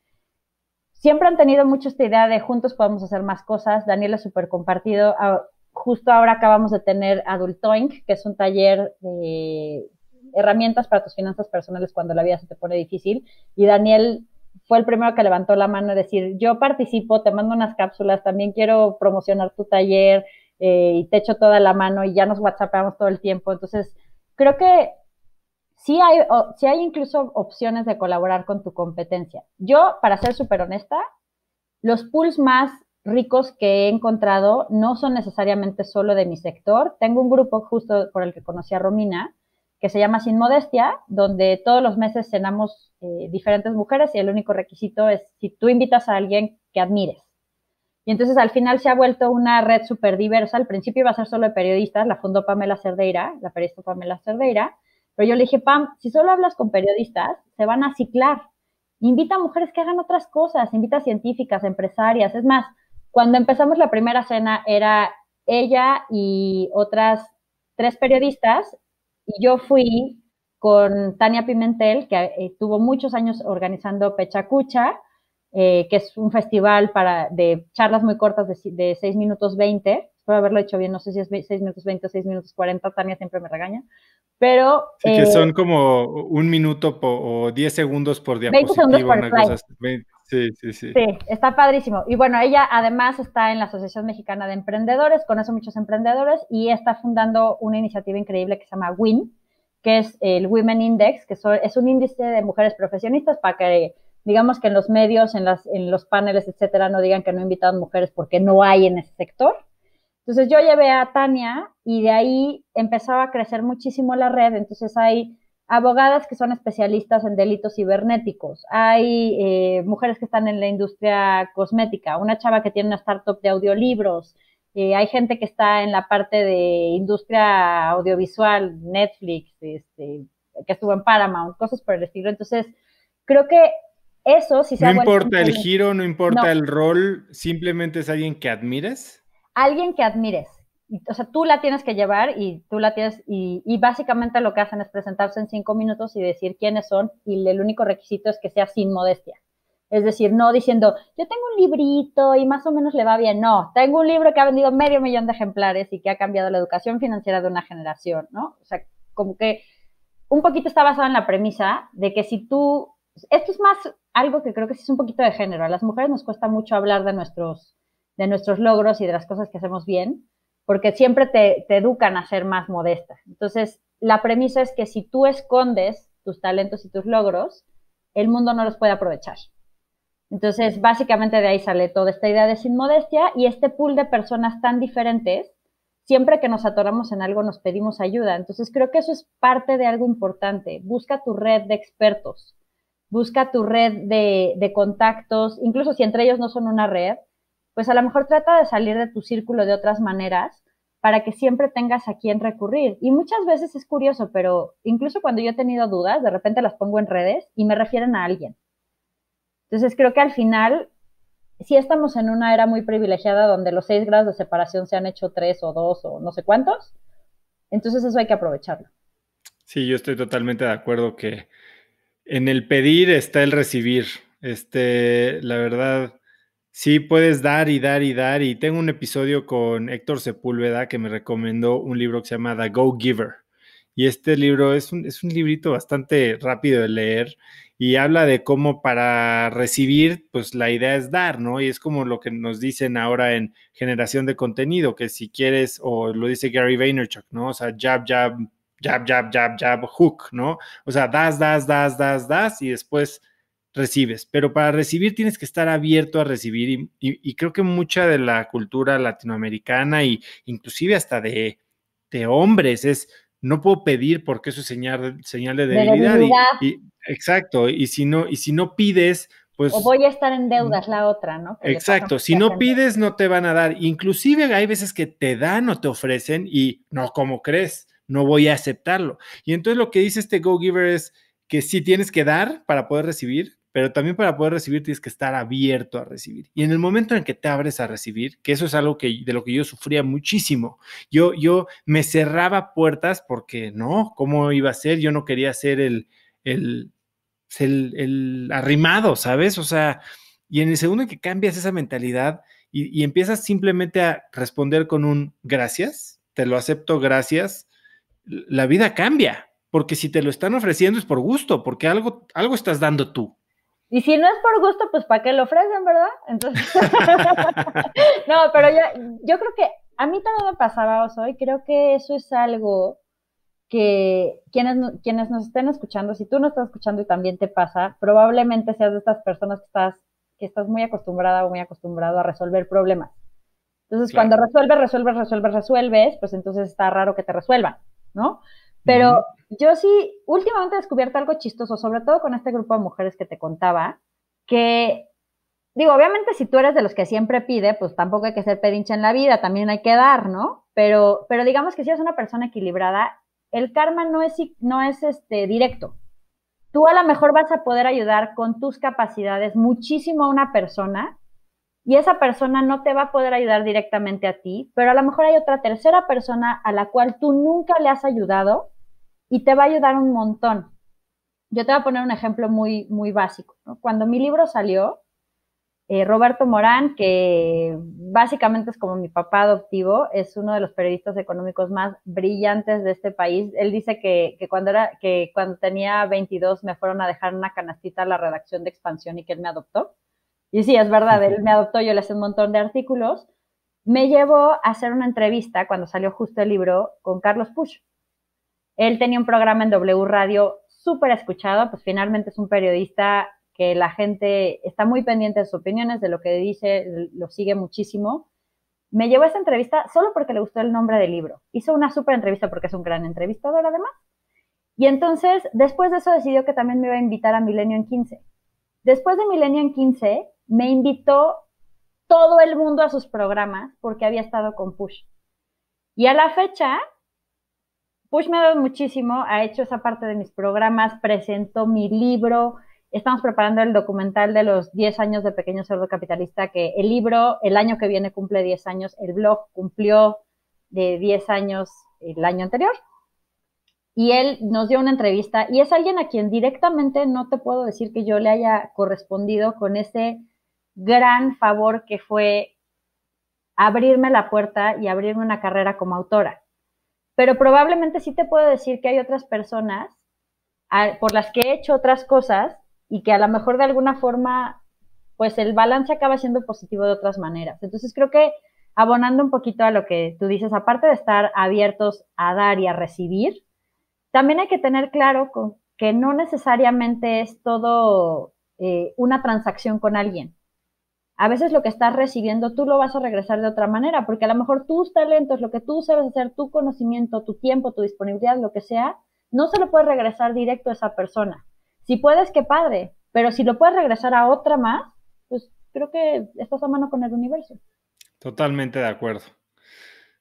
Siempre han tenido mucho esta idea de juntos podemos hacer más cosas. Daniel es super compartido. Ah, justo ahora acabamos de tener Adultoink, que es un taller de herramientas para tus finanzas personales cuando la vida se te pone difícil. Y Daniel fue el primero que levantó la mano a decir, yo participo, te mando unas cápsulas, también quiero promocionar tu taller eh, y te echo toda la mano y ya nos WhatsAppamos todo el tiempo. Entonces, creo que sí hay, sí hay incluso opciones de colaborar con tu competencia. Yo, para ser súper honesta, los pools más ricos que he encontrado no son necesariamente solo de mi sector. Tengo un grupo justo por el que conocí a Romina, que se llama Sin Modestia, donde todos los meses cenamos eh, diferentes mujeres y el único requisito es si tú invitas a alguien que admires. Y entonces al final se ha vuelto una red súper diversa. Al principio iba a ser solo de periodistas, la fundó Pamela Cerdeira, la periodista Pamela Cerdeira. Pero yo le dije, Pam, si solo hablas con periodistas, se van a ciclar. Invita a mujeres que hagan otras cosas, invita a científicas, empresarias. Es más, cuando empezamos la primera cena era ella y otras tres periodistas y yo fui con Tania Pimentel, que eh, tuvo muchos años organizando Pechacucha, eh, que es un festival para, de charlas muy cortas de, 6 minutos 20. Espero haberlo hecho bien, no sé si es 6 minutos 20 o 6 minutos 40, Tania siempre me regaña, pero... Sí, que eh, son como un minuto o 10 segundos por diapositiva. 20 segundos por una Sí, sí, sí. Sí, está padrísimo. Y bueno, ella además está en la Asociación Mexicana de Emprendedores, conoce muchos emprendedores y está fundando una iniciativa increíble que se llama WIN, que es el Women Index, que es un índice de mujeres profesionistas para que, digamos que en los medios, en, las, en los paneles, etcétera, no digan que no invitan mujeres porque no hay en ese sector. Entonces yo llevé a Tania y de ahí empezaba a crecer muchísimo la red. Entonces hay abogadas que son especialistas en delitos cibernéticos, hay eh, mujeres que están en la industria cosmética, una chava que tiene una startup de audiolibros, eh, hay gente que está en la parte de industria audiovisual, Netflix, este, que estuvo en Paramount, cosas por el estilo. Entonces, creo que eso si se No importa el giro, no importa el rol, simplemente es alguien que admires. Alguien que admires o sea, tú la tienes que llevar y tú la tienes, y, básicamente lo que hacen es presentarse en cinco minutos y decir quiénes son, y el único requisito es que sea sin modestia. Es decir, no diciendo, yo tengo un librito y más o menos le va bien. No, tengo un libro que ha vendido medio millón de ejemplares y que ha cambiado la educación financiera de una generación, ¿no? O sea, como que un poquito está basado en la premisa de que si tú, esto es más algo que creo que sí es un poquito de género. A las mujeres nos cuesta mucho hablar de de nuestros logros y de las cosas que hacemos bien porque siempre te, educan a ser más modesta. Entonces, la premisa es que si tú escondes tus talentos y tus logros, el mundo no los puede aprovechar. Entonces, básicamente de ahí sale toda esta idea de sin modestia y este pool de personas tan diferentes, siempre que nos atoramos en algo nos pedimos ayuda. Entonces, creo que eso es parte de algo importante. Busca tu red de expertos, busca tu red de, de contactos, incluso si entre ellos no son una red, pues a lo mejor trata de salir de tu círculo de otras maneras para que siempre tengas a quién recurrir. Y muchas veces es curioso, pero incluso cuando yo he tenido dudas, de repente las pongo en redes y me refieren a alguien. Entonces creo que al final si estamos en una era muy privilegiada donde los seis grados de separación se han hecho tres o dos o no sé cuántos. Entonces eso hay que aprovecharlo. Sí, yo estoy totalmente de acuerdo que en el pedir está el recibir. Este, la verdad, Sí, puedes dar y dar y dar. Y tengo un episodio con Héctor Sepúlveda que me recomendó un libro que se llama The Go Giver. Y este libro es un, es un librito bastante rápido de leer y habla de cómo para recibir, pues la idea es dar, ¿no? Y es como lo que nos dicen ahora en generación de contenido, que si quieres, o lo dice Gary Vaynerchuk, ¿no? O sea, jab, jab, jab, jab, jab, jab, hook, ¿no? O sea, das, das, das, das, das, y después recibes, pero para recibir tienes que estar abierto a recibir y, creo que mucha de la cultura latinoamericana y inclusive hasta de, de hombres es no puedo pedir porque eso es señal, señal de debilidad. y, exacto, y si no, y si no pides, pues, o voy a estar en deudas la otra, ¿no? exacto, si no pides no te van a dar. Inclusive hay veces que te dan o te ofrecen y no, como crees? No voy a aceptarlo. Y entonces lo que dice este Go Giver es que si tienes que dar para poder recibir, pero también para poder recibir tienes que estar abierto a recibir. Y en el momento en que te abres a recibir, que eso es algo que, de lo que yo sufría muchísimo, yo, yo me cerraba puertas porque no, ¿cómo iba a ser? Yo no quería ser el, el, el, arrimado, ¿sabes? O sea, y en el segundo en que cambias esa mentalidad y, y empiezas simplemente a responder con un gracias, te lo acepto, gracias, la vida cambia. Porque si te lo están ofreciendo es por gusto, porque algo, algo estás dando tú. Y si no es por gusto, pues ¿para qué lo ofrecen, verdad? Entonces, no, pero yo creo que a mí también me pasaba eso, y creo que eso es algo que quienes, quienes nos estén escuchando, si tú no estás escuchando y también te pasa, probablemente seas de estas personas que estás, que estás muy acostumbrada o muy acostumbrado a resolver problemas. Entonces, cuando resuelves, resuelves, resuelves, resuelves, pues entonces está raro que te resuelvan, ¿no? Pero yo sí, últimamente he descubierto algo chistoso, sobre todo con este grupo de mujeres que te contaba, que digo, obviamente si tú eres de los que siempre pide, pues tampoco hay que ser pedincha en la vida, también hay que dar, ¿no? Pero, pero digamos que si eres una persona equilibrada, el karma no es, no es este, directo. Tú a lo mejor vas a poder ayudar con tus capacidades muchísimo a una persona y esa persona no te va a poder ayudar directamente a ti, pero a lo mejor hay otra tercera persona a la cual tú nunca le has ayudado y te va a ayudar un montón. Yo te voy a poner un ejemplo muy, muy básico. Cuando mi libro salió, eh, Roberto Morán, que básicamente es como mi papá adoptivo, es uno de los periodistas económicos más brillantes de este país. Él dice que, cuando, era, que cuando tenía 22 me fueron a dejar una canastita a la redacción de Expansión y que él me adoptó. Y sí, es verdad, él me adoptó, yo le hice un montón de artículos. Me llevó a hacer una entrevista cuando salió justo el libro con Carlos Puch, él tenía un programa en W Radio súper escuchado, pues finalmente es un periodista que la gente está muy pendiente de sus opiniones, de lo que dice, lo sigue muchísimo. Me llevó a esa entrevista solo porque le gustó el nombre del libro. Hizo una súper entrevista porque es un gran entrevistador además. Y entonces, después de eso, decidió que también me iba a invitar a Milenio en 15. Después de Milenio en 15, me invitó todo el mundo a sus programas porque había estado con Push. Y a la fecha, Push me ha dado muchísimo, ha hecho esa parte de mis programas, presentó mi libro, estamos preparando el documental de los 10 años de Pequeño Cerdo Capitalista, que el libro el año que viene cumple 10 años, el blog cumplió de 10 años el año anterior. Y él nos dio una entrevista y es alguien a quien directamente no te puedo decir que yo le haya correspondido con ese gran favor que fue abrirme la puerta y abrirme una carrera como autora pero probablemente sí te puedo decir que hay otras personas ah, por las que he hecho otras cosas y que a lo mejor de alguna forma, pues el balance acaba siendo positivo de otras maneras. Entonces creo que abonando un poquito a lo que tú dices, aparte de estar abiertos a dar y a recibir, también hay que tener claro que no necesariamente es todo eh, una transacción con alguien a veces lo que estás recibiendo tú lo vas a regresar de otra manera, porque a lo mejor tus talentos, lo que tú sabes hacer, tu conocimiento, tu tiempo, tu disponibilidad, lo que sea, no se lo puedes regresar directo a esa persona. Si puedes, qué padre, pero si lo puedes regresar a otra más, pues creo que estás a mano con el universo. Totalmente de acuerdo.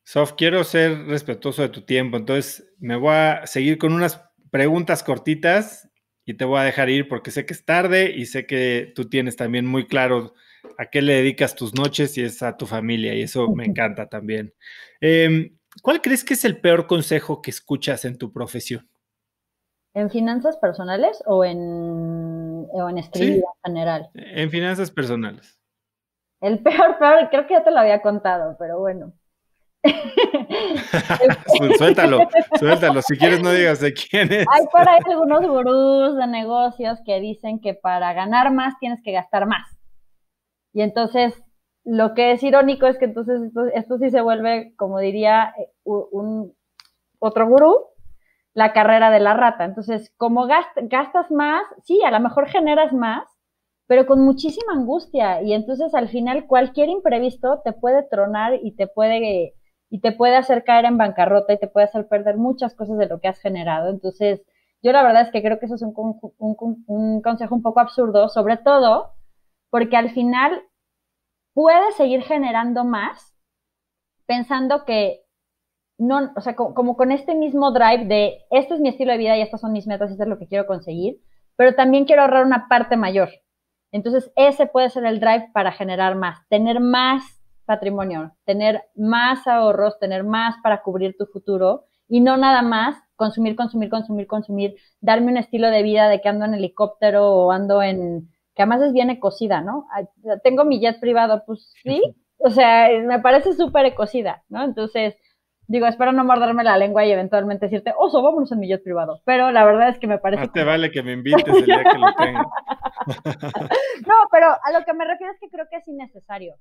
Sof, quiero ser respetuoso de tu tiempo, entonces me voy a seguir con unas preguntas cortitas y te voy a dejar ir porque sé que es tarde y sé que tú tienes también muy claro a qué le dedicas tus noches y es a tu familia, y eso me encanta también. Em, ¿Cuál crees que es el peor consejo que escuchas en tu profesión? ¿En finanzas personales o en, o en general? En finanzas personales. El peor, peor, creo que ya te lo había contado, pero bueno. suéltalo, suéltalo. Si quieres, no digas de quién es. Hay por ahí algunos gurús de negocios que dicen que para ganar más tienes que gastar más. Y entonces, lo que es irónico es que entonces esto, sí se vuelve, como diría eh, un, otro gurú, la carrera de la rata. Entonces, como gastas más, sí, a lo mejor generas más, pero con muchísima angustia. Y entonces al final cualquier imprevisto te puede tronar y te puede, y te puede hacer caer en bancarrota y te puede hacer perder muchas cosas de lo que has generado. Entonces, yo la verdad es que creo que eso es un consejo un poco absurdo, sobre todo porque al final puedes seguir generando más pensando que no, o sea, como, con este mismo drive de este es mi estilo de vida y estas son mis metas, esto es lo que quiero conseguir, pero también quiero ahorrar una parte mayor. Entonces, ese puede ser el drive para generar más, tener más patrimonio, tener más ahorros, tener más para cubrir tu futuro y no nada más consumir, consumir, consumir, consumir, darme un estilo de vida de que ando en helicóptero o ando en que además es bien ecocida, ¿no? Ah, tengo mi jet privado, pues sí, o sea, me parece súper ecocida, ¿no? Entonces, digo, espero no morderme la lengua y eventualmente decirte, oso, vámonos en mi jet privado, pero la verdad es que me parece... No ah, te vale que me invites el día que lo no, pero a lo que me refiero es que creo que es innecesario.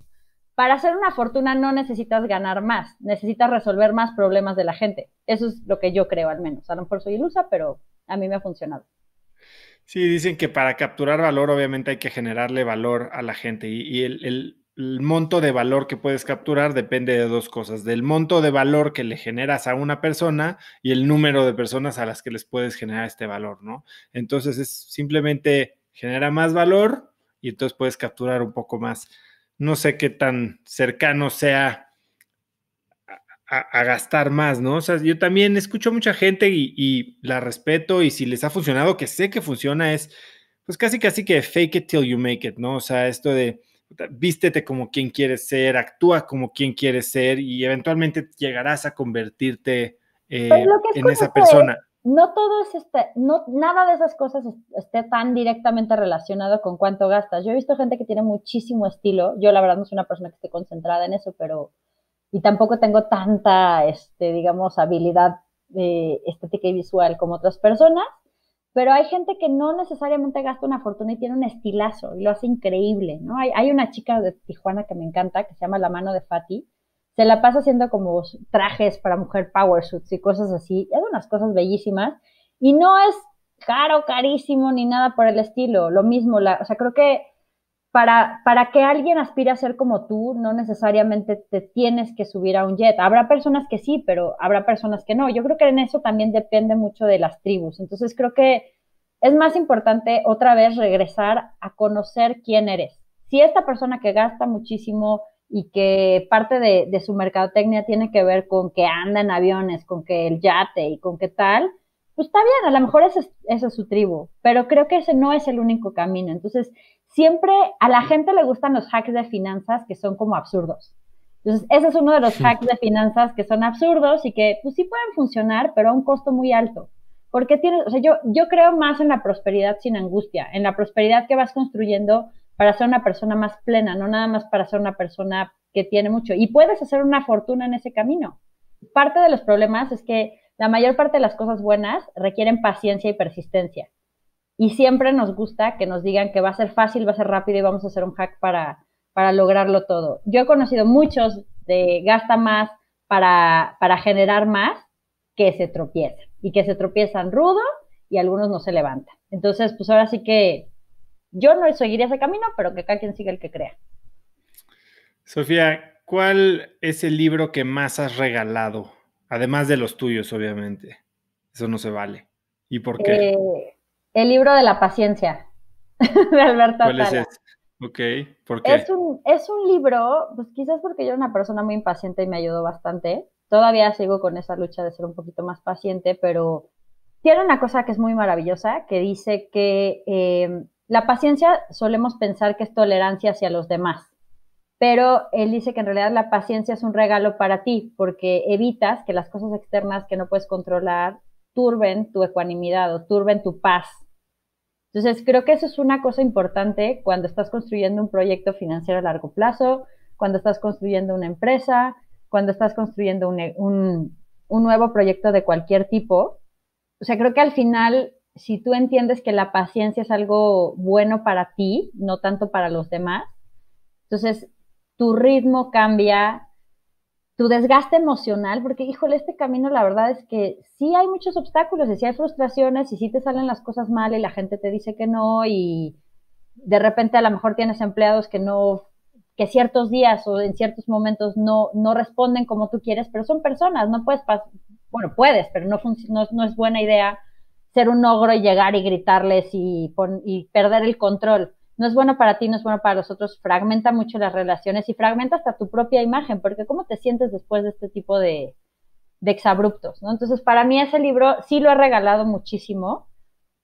Para hacer una fortuna no necesitas ganar más, necesitas resolver más problemas de la gente. Eso es lo que yo creo al menos. A lo mejor soy ilusa, pero a mí me ha funcionado. Sí, dicen que para capturar valor obviamente hay que generarle valor a la gente y, el, el, monto de valor que puedes capturar depende de dos cosas, del monto de valor que le generas a una persona y el número de personas a las que les puedes generar este valor, ¿no? Entonces es simplemente genera más valor y entonces puedes capturar un poco más. No sé qué tan cercano sea a, gastar más, ¿no? O sea, yo también escucho mucha gente y, la respeto y si les ha funcionado, que sé que funciona, es pues casi casi que fake it till you make it, ¿no? O sea, esto de vístete como quien quieres ser, actúa como quien quieres ser y eventualmente llegarás a convertirte eh, pues, en esa persona. no todo es este, no, nada de esas cosas esté tan directamente relacionado con cuánto gastas. Yo he visto gente que tiene muchísimo estilo. Yo, la verdad, no soy una persona que esté concentrada en eso, pero y tampoco tengo tanta, este, digamos, habilidad eh, estética y visual como otras personas, pero hay gente que no necesariamente gasta una fortuna y tiene un estilazo y lo hace increíble, ¿no? Hay, una chica de Tijuana que me encanta, que se llama La Mano de Fati, se la pasa haciendo como trajes para mujer power suits y cosas así, y hace unas cosas bellísimas, y no es caro, carísimo, ni nada por el estilo, lo mismo, la, o sea, creo que para, que alguien aspire a ser como tú, no necesariamente te tienes que subir a un jet. Habrá personas que sí, pero habrá personas que no. Yo creo que en eso también depende mucho de las tribus. Entonces creo que es más importante otra vez regresar a conocer quién eres. Si esta persona que gasta muchísimo y que parte de, su mercadotecnia tiene que ver con que anda en aviones, con que el yate y con qué tal, pues está bien, a lo mejor esa esa es su tribu, pero creo que ese no es el único camino. Entonces, siempre a la gente le gustan los hacks de finanzas que son como absurdos. Entonces, ese es uno de los hacks de finanzas que son absurdos y que pues sí pueden funcionar, pero a un costo muy alto. Porque tienes, o sea, yo, yo creo más en la prosperidad sin angustia, en la prosperidad que vas construyendo para ser una persona más plena, no nada más para ser una persona que tiene mucho. Y puedes hacer una fortuna en ese camino. Parte de los problemas es que la mayor parte de las cosas buenas requieren paciencia y persistencia. Y siempre nos gusta que nos digan que va a ser fácil, va a ser rápido y vamos a hacer un hack para, para lograrlo todo. Yo he conocido muchos de gasta más para, para generar más que se tropiezan y que se tropiezan rudo y algunos no se levantan. Entonces, pues ahora sí que yo no seguiría ese camino, pero que cada quien siga el que crea. Sofía, ¿cuál es el libro que más has regalado? Además de los tuyos, obviamente. Eso no se vale. ¿Y por qué? Eh, el libro de la paciencia de Alberto ¿Cuál es Ok, ¿por qué? Es un, es un libro, pues quizás porque yo era una persona muy impaciente y me ayudó bastante. Todavía sigo con esa lucha de ser un poquito más paciente, pero tiene una cosa que es muy maravillosa, que dice que em, la paciencia solemos pensar que es tolerancia hacia los demás, pero él dice que en realidad la paciencia es un regalo para ti porque evitas que las cosas externas que no puedes controlar turben tu ecuanimidad o turben tu paz. Entonces, creo que eso es una cosa importante cuando estás construyendo un proyecto financiero a largo plazo, cuando estás construyendo una empresa, cuando estás construyendo un, e, nuevo proyecto de cualquier tipo. O sea, creo que al final, si tú entiendes que la paciencia es algo bueno para ti, no tanto para los demás, entonces tu ritmo cambia, tu desgaste emocional, porque híjole, este camino la verdad es que sí hay muchos obstáculos y sí hay frustraciones y sí te salen las cosas mal y la gente te dice que no y de repente a lo mejor tienes empleados que no, que ciertos días o en ciertos momentos no, no responden como tú quieres, pero son personas, no puedes, bueno, puedes, pero no, no, no, es buena idea ser un ogro y llegar y gritarles y, y perder el control no es bueno para ti, no es bueno para los otros, fragmenta mucho las relaciones y fragmenta hasta tu propia imagen, porque cómo te sientes después de este tipo de, exabruptos, ¿no? Entonces, para mí ese libro sí lo he regalado muchísimo.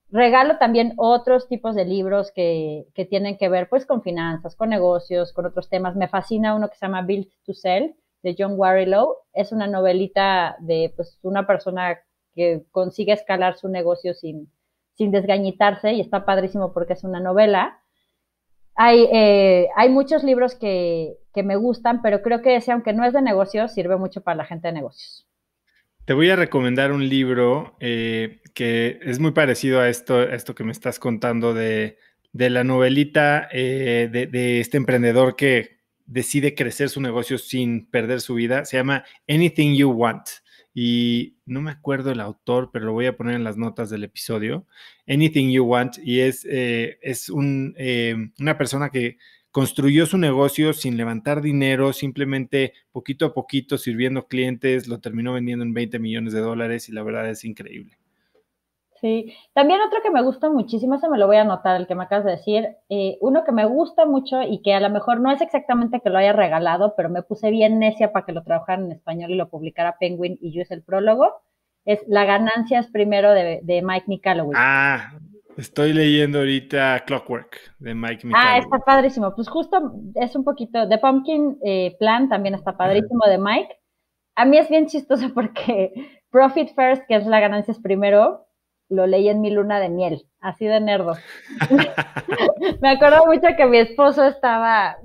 Regalo también otros tipos de libros que, tienen que ver, pues, con finanzas, con negocios, con otros temas. Me fascina uno que se llama Build to Sell, de John Warrilow. Es una novelita de, pues, una persona que consigue escalar su negocio sin, sin desgañitarse y está padrísimo porque es una novela. Eh, hay, muchos libros que, me gustan, pero creo que ese, aunque no es de negocios, sirve mucho para la gente de negocios. Te voy a recomendar un libro eh, que es muy parecido a esto, esto que me estás contando de, la novelita eh, de este emprendedor que decide crecer su negocio sin perder su vida. Se llama Anything You Want y no me acuerdo el autor, pero lo voy a poner en las notas del episodio, Anything You Want, y es, eh, es eh, una persona que construyó su negocio sin levantar dinero, simplemente poquito a poquito sirviendo clientes, lo terminó vendiendo en 20 millones de dólares y la verdad es increíble también otro que me gusta muchísimo, se me lo voy a anotar, el que me acabas de decir, eh, uno que me gusta mucho y que a lo mejor no es exactamente que lo haya regalado, pero me puse bien necia para que lo trabajara en español y lo publicara Penguin y yo es el prólogo, es La ganancia es primero de, Mike Nicalowicz. Ah, estoy leyendo ahorita Clockwork de Mike Nicalowicz. Ah, está padrísimo, pues justo es un poquito, The Pumpkin eh, Plan también está padrísimo de Mike. A mí es bien chistoso porque Profit First, que es la ganancia es primero, lo leí en mi luna de miel, así de nerdo. me acuerdo mucho que mi esposo estaba,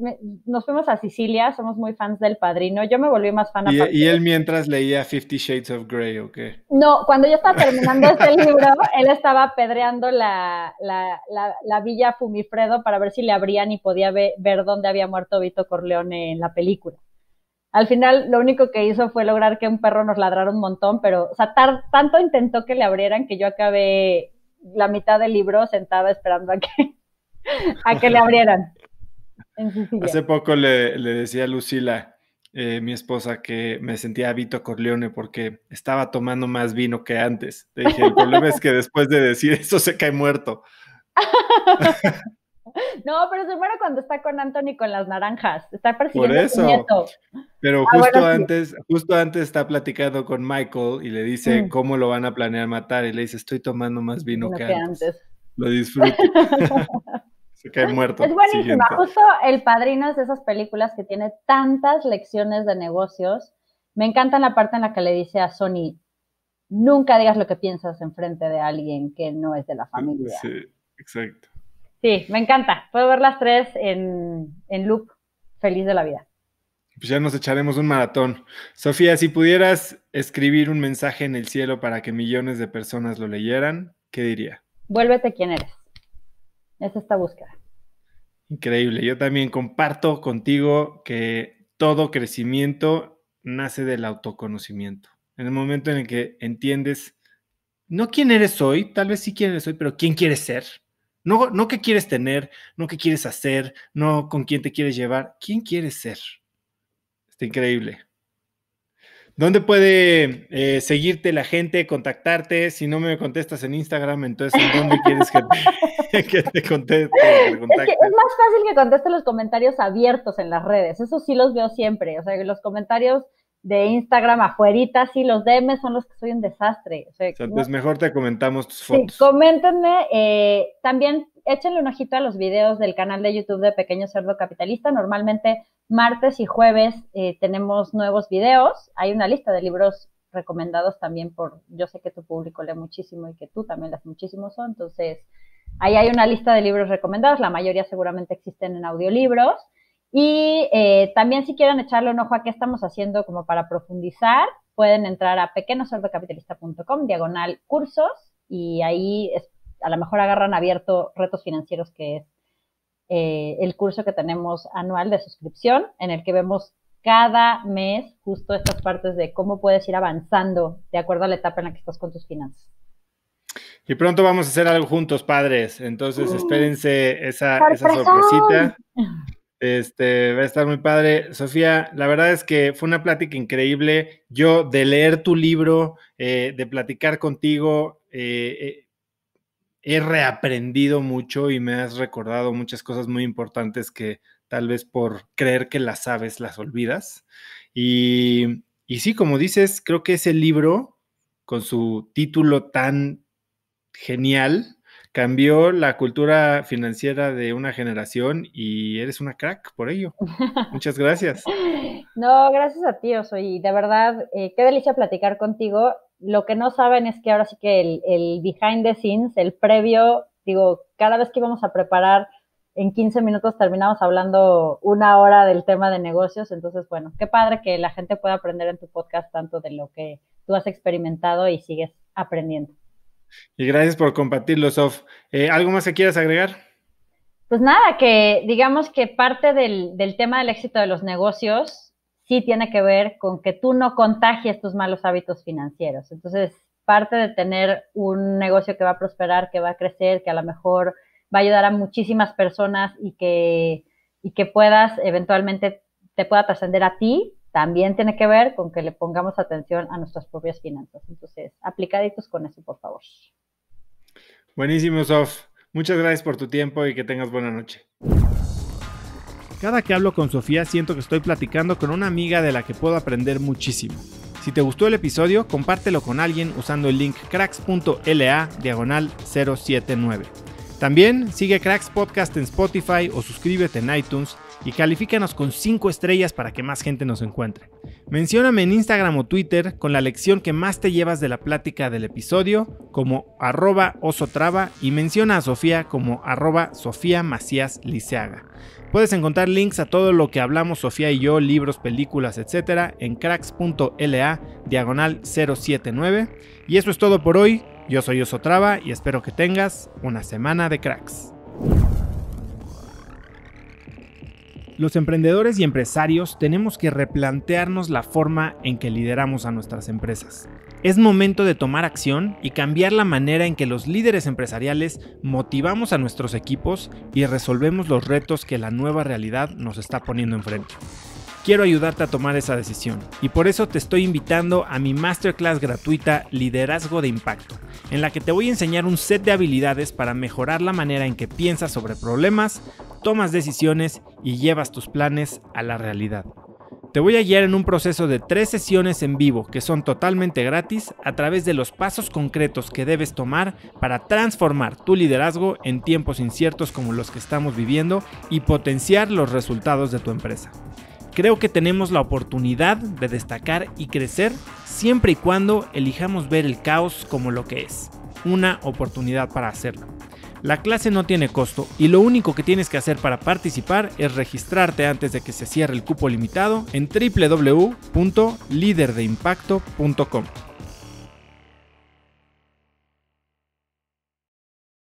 nos fuimos a Sicilia, somos muy fans del padrino, yo me volví más fan. ¿Y, ¿Y él mientras leía Fifty Shades of Grey o qué? No, cuando yo estaba terminando este libro, él estaba apedreando la, la, la, villa Fumifredo para ver si le abrían y podía ver dónde había muerto Vito Corleone en la película. Al final, lo único que hizo fue lograr que un perro nos ladrara un montón, pero, o sea, tanto intentó que le abrieran que yo acabé la mitad del libro sentada esperando a que, a que le abrieran. Hace poco le, decía a Lucila, eh, mi esposa, que me sentía Vito Corleone porque estaba tomando más vino que antes. Le dije, el problema es que después de decir eso se cae muerto. No, pero se cuando está con Anthony con las naranjas, está persiguiendo A su nieto. Pero ah, justo antes, justo antes está platicando con Michael y le dice mm. cómo lo van a planear matar y le dice, "Estoy tomando más vino que, antes. Lo disfruto. Se cae muerto. Es buenísima. Justo El Padrino es de esas películas que tiene tantas lecciones de negocios. Me encanta la parte en la que le dice a Sony, nunca digas lo que piensas en frente de alguien que no es de la familia. Sí, exacto. Sí, me encanta. Puedo ver las tres en, en loop, feliz de la vida. Pues ya nos echaremos un maratón. Sofía, si pudieras escribir un mensaje en el cielo para que millones de personas lo leyeran, ¿qué diría? Vuélvete quien eres. Es esta búsqueda. Increíble. Yo también comparto contigo que todo crecimiento nace del autoconocimiento. En el momento en el que entiendes no quién eres hoy, tal vez sí quién eres hoy, pero quién quieres ser, no, no qué quieres tener, no qué quieres hacer, no con quién te quieres llevar, quién quieres ser. Está increíble. ¿Dónde puede eh, seguirte la gente, contactarte? Si no me contestas en Instagram, entonces dónde quieres que te, conteste? es, más fácil que conteste los comentarios abiertos en las redes. Eso sí los veo siempre. O sea, los comentarios de Instagram afuerita, sí, los DM son los que soy un desastre. Entonces pues mejor te comentamos tus fotos. Sí, coméntenme, eh, también échenle un ojito a los videos del canal de YouTube de Pequeño Cerdo Capitalista. Normalmente martes y jueves eh, tenemos nuevos videos. Hay una lista de libros recomendados también por, yo sé que tu público lee muchísimo y que tú también las muchísimo son, entonces ahí hay una lista de libros recomendados, la mayoría seguramente existen en audiolibros. Y eh, también si quieren echarle un ojo a qué estamos haciendo como para profundizar, pueden entrar a pequeñosordocapitalista.com, diagonal cursos, y ahí a lo mejor agarran abierto retos financieros, que es eh, el curso que tenemos anual de suscripción, en el que vemos cada mes justo estas partes de cómo puedes ir avanzando de acuerdo a la etapa en la que estás con tus finanzas. Y pronto vamos a hacer algo juntos, padres. Entonces, mm. espérense esa, esa sorpresita. Este, va a estar muy padre. Sofía, la verdad es que fue una plática increíble. Yo, de leer tu libro, eh, de platicar contigo, eh, eh, he reaprendido mucho y me has recordado muchas cosas muy importantes que tal vez por creer que las sabes, las olvidas. Y, y sí, como dices, creo que ese libro, con su título tan genial, cambió la cultura financiera de una generación y eres una crack por ello. Muchas gracias. no, gracias a ti, Osoy. De verdad, eh, qué delicia platicar contigo. Lo que no saben es que ahora sí que el, el behind the scenes, el previo, digo, cada vez que íbamos a preparar en 15 minutos terminamos hablando una hora del tema de negocios. Entonces, bueno, qué padre que la gente pueda aprender en tu podcast tanto de lo que tú has experimentado y sigues aprendiendo. Y gracias por compartirlo, Sof. Eh, ¿Algo más que quieras agregar? Pues nada, que digamos que parte del, del tema del éxito de los negocios sí tiene que ver con que tú no contagies tus malos hábitos financieros. Entonces, parte de tener un negocio que va a prosperar, que va a crecer, que a lo mejor va a ayudar a muchísimas personas y que, y que puedas eventualmente te pueda trascender a ti, también tiene que ver con que le pongamos atención a nuestras propias finanzas. Entonces, aplicaditos con eso, por favor. Buenísimo, Sof. Muchas gracias por tu tiempo y que tengas buena noche. Cada que hablo con Sofía siento que estoy platicando con una amiga de la que puedo aprender muchísimo. Si te gustó el episodio, compártelo con alguien usando el link cracks.la diagonal 079. También sigue Cracks Podcast en Spotify o suscríbete en iTunes y califícanos con 5 estrellas para que más gente nos encuentre. Mencióname en Instagram o Twitter con la lección que más te llevas de la plática del episodio como arroba y menciona a Sofía como arroba Sofía Macías Liceaga. Puedes encontrar links a todo lo que hablamos Sofía y yo, libros, películas, etc. en cracks.la diagonal 079. Y eso es todo por hoy. Yo soy Osotrava y espero que tengas una semana de cracks. Los emprendedores y empresarios tenemos que replantearnos la forma en que lideramos a nuestras empresas. Es momento de tomar acción y cambiar la manera en que los líderes empresariales motivamos a nuestros equipos y resolvemos los retos que la nueva realidad nos está poniendo enfrente. Quiero ayudarte a tomar esa decisión y por eso te estoy invitando a mi masterclass gratuita Liderazgo de Impacto, en la que te voy a enseñar un set de habilidades para mejorar la manera en que piensas sobre problemas, tomas decisiones y llevas tus planes a la realidad. Te voy a guiar en un proceso de tres sesiones en vivo que son totalmente gratis a través de los pasos concretos que debes tomar para transformar tu liderazgo en tiempos inciertos como los que estamos viviendo y potenciar los resultados de tu empresa. Creo que tenemos la oportunidad de destacar y crecer siempre y cuando elijamos ver el caos como lo que es, una oportunidad para hacerlo. La clase no tiene costo y lo único que tienes que hacer para participar es registrarte antes de que se cierre el cupo limitado en www.liderdeimpacto.com.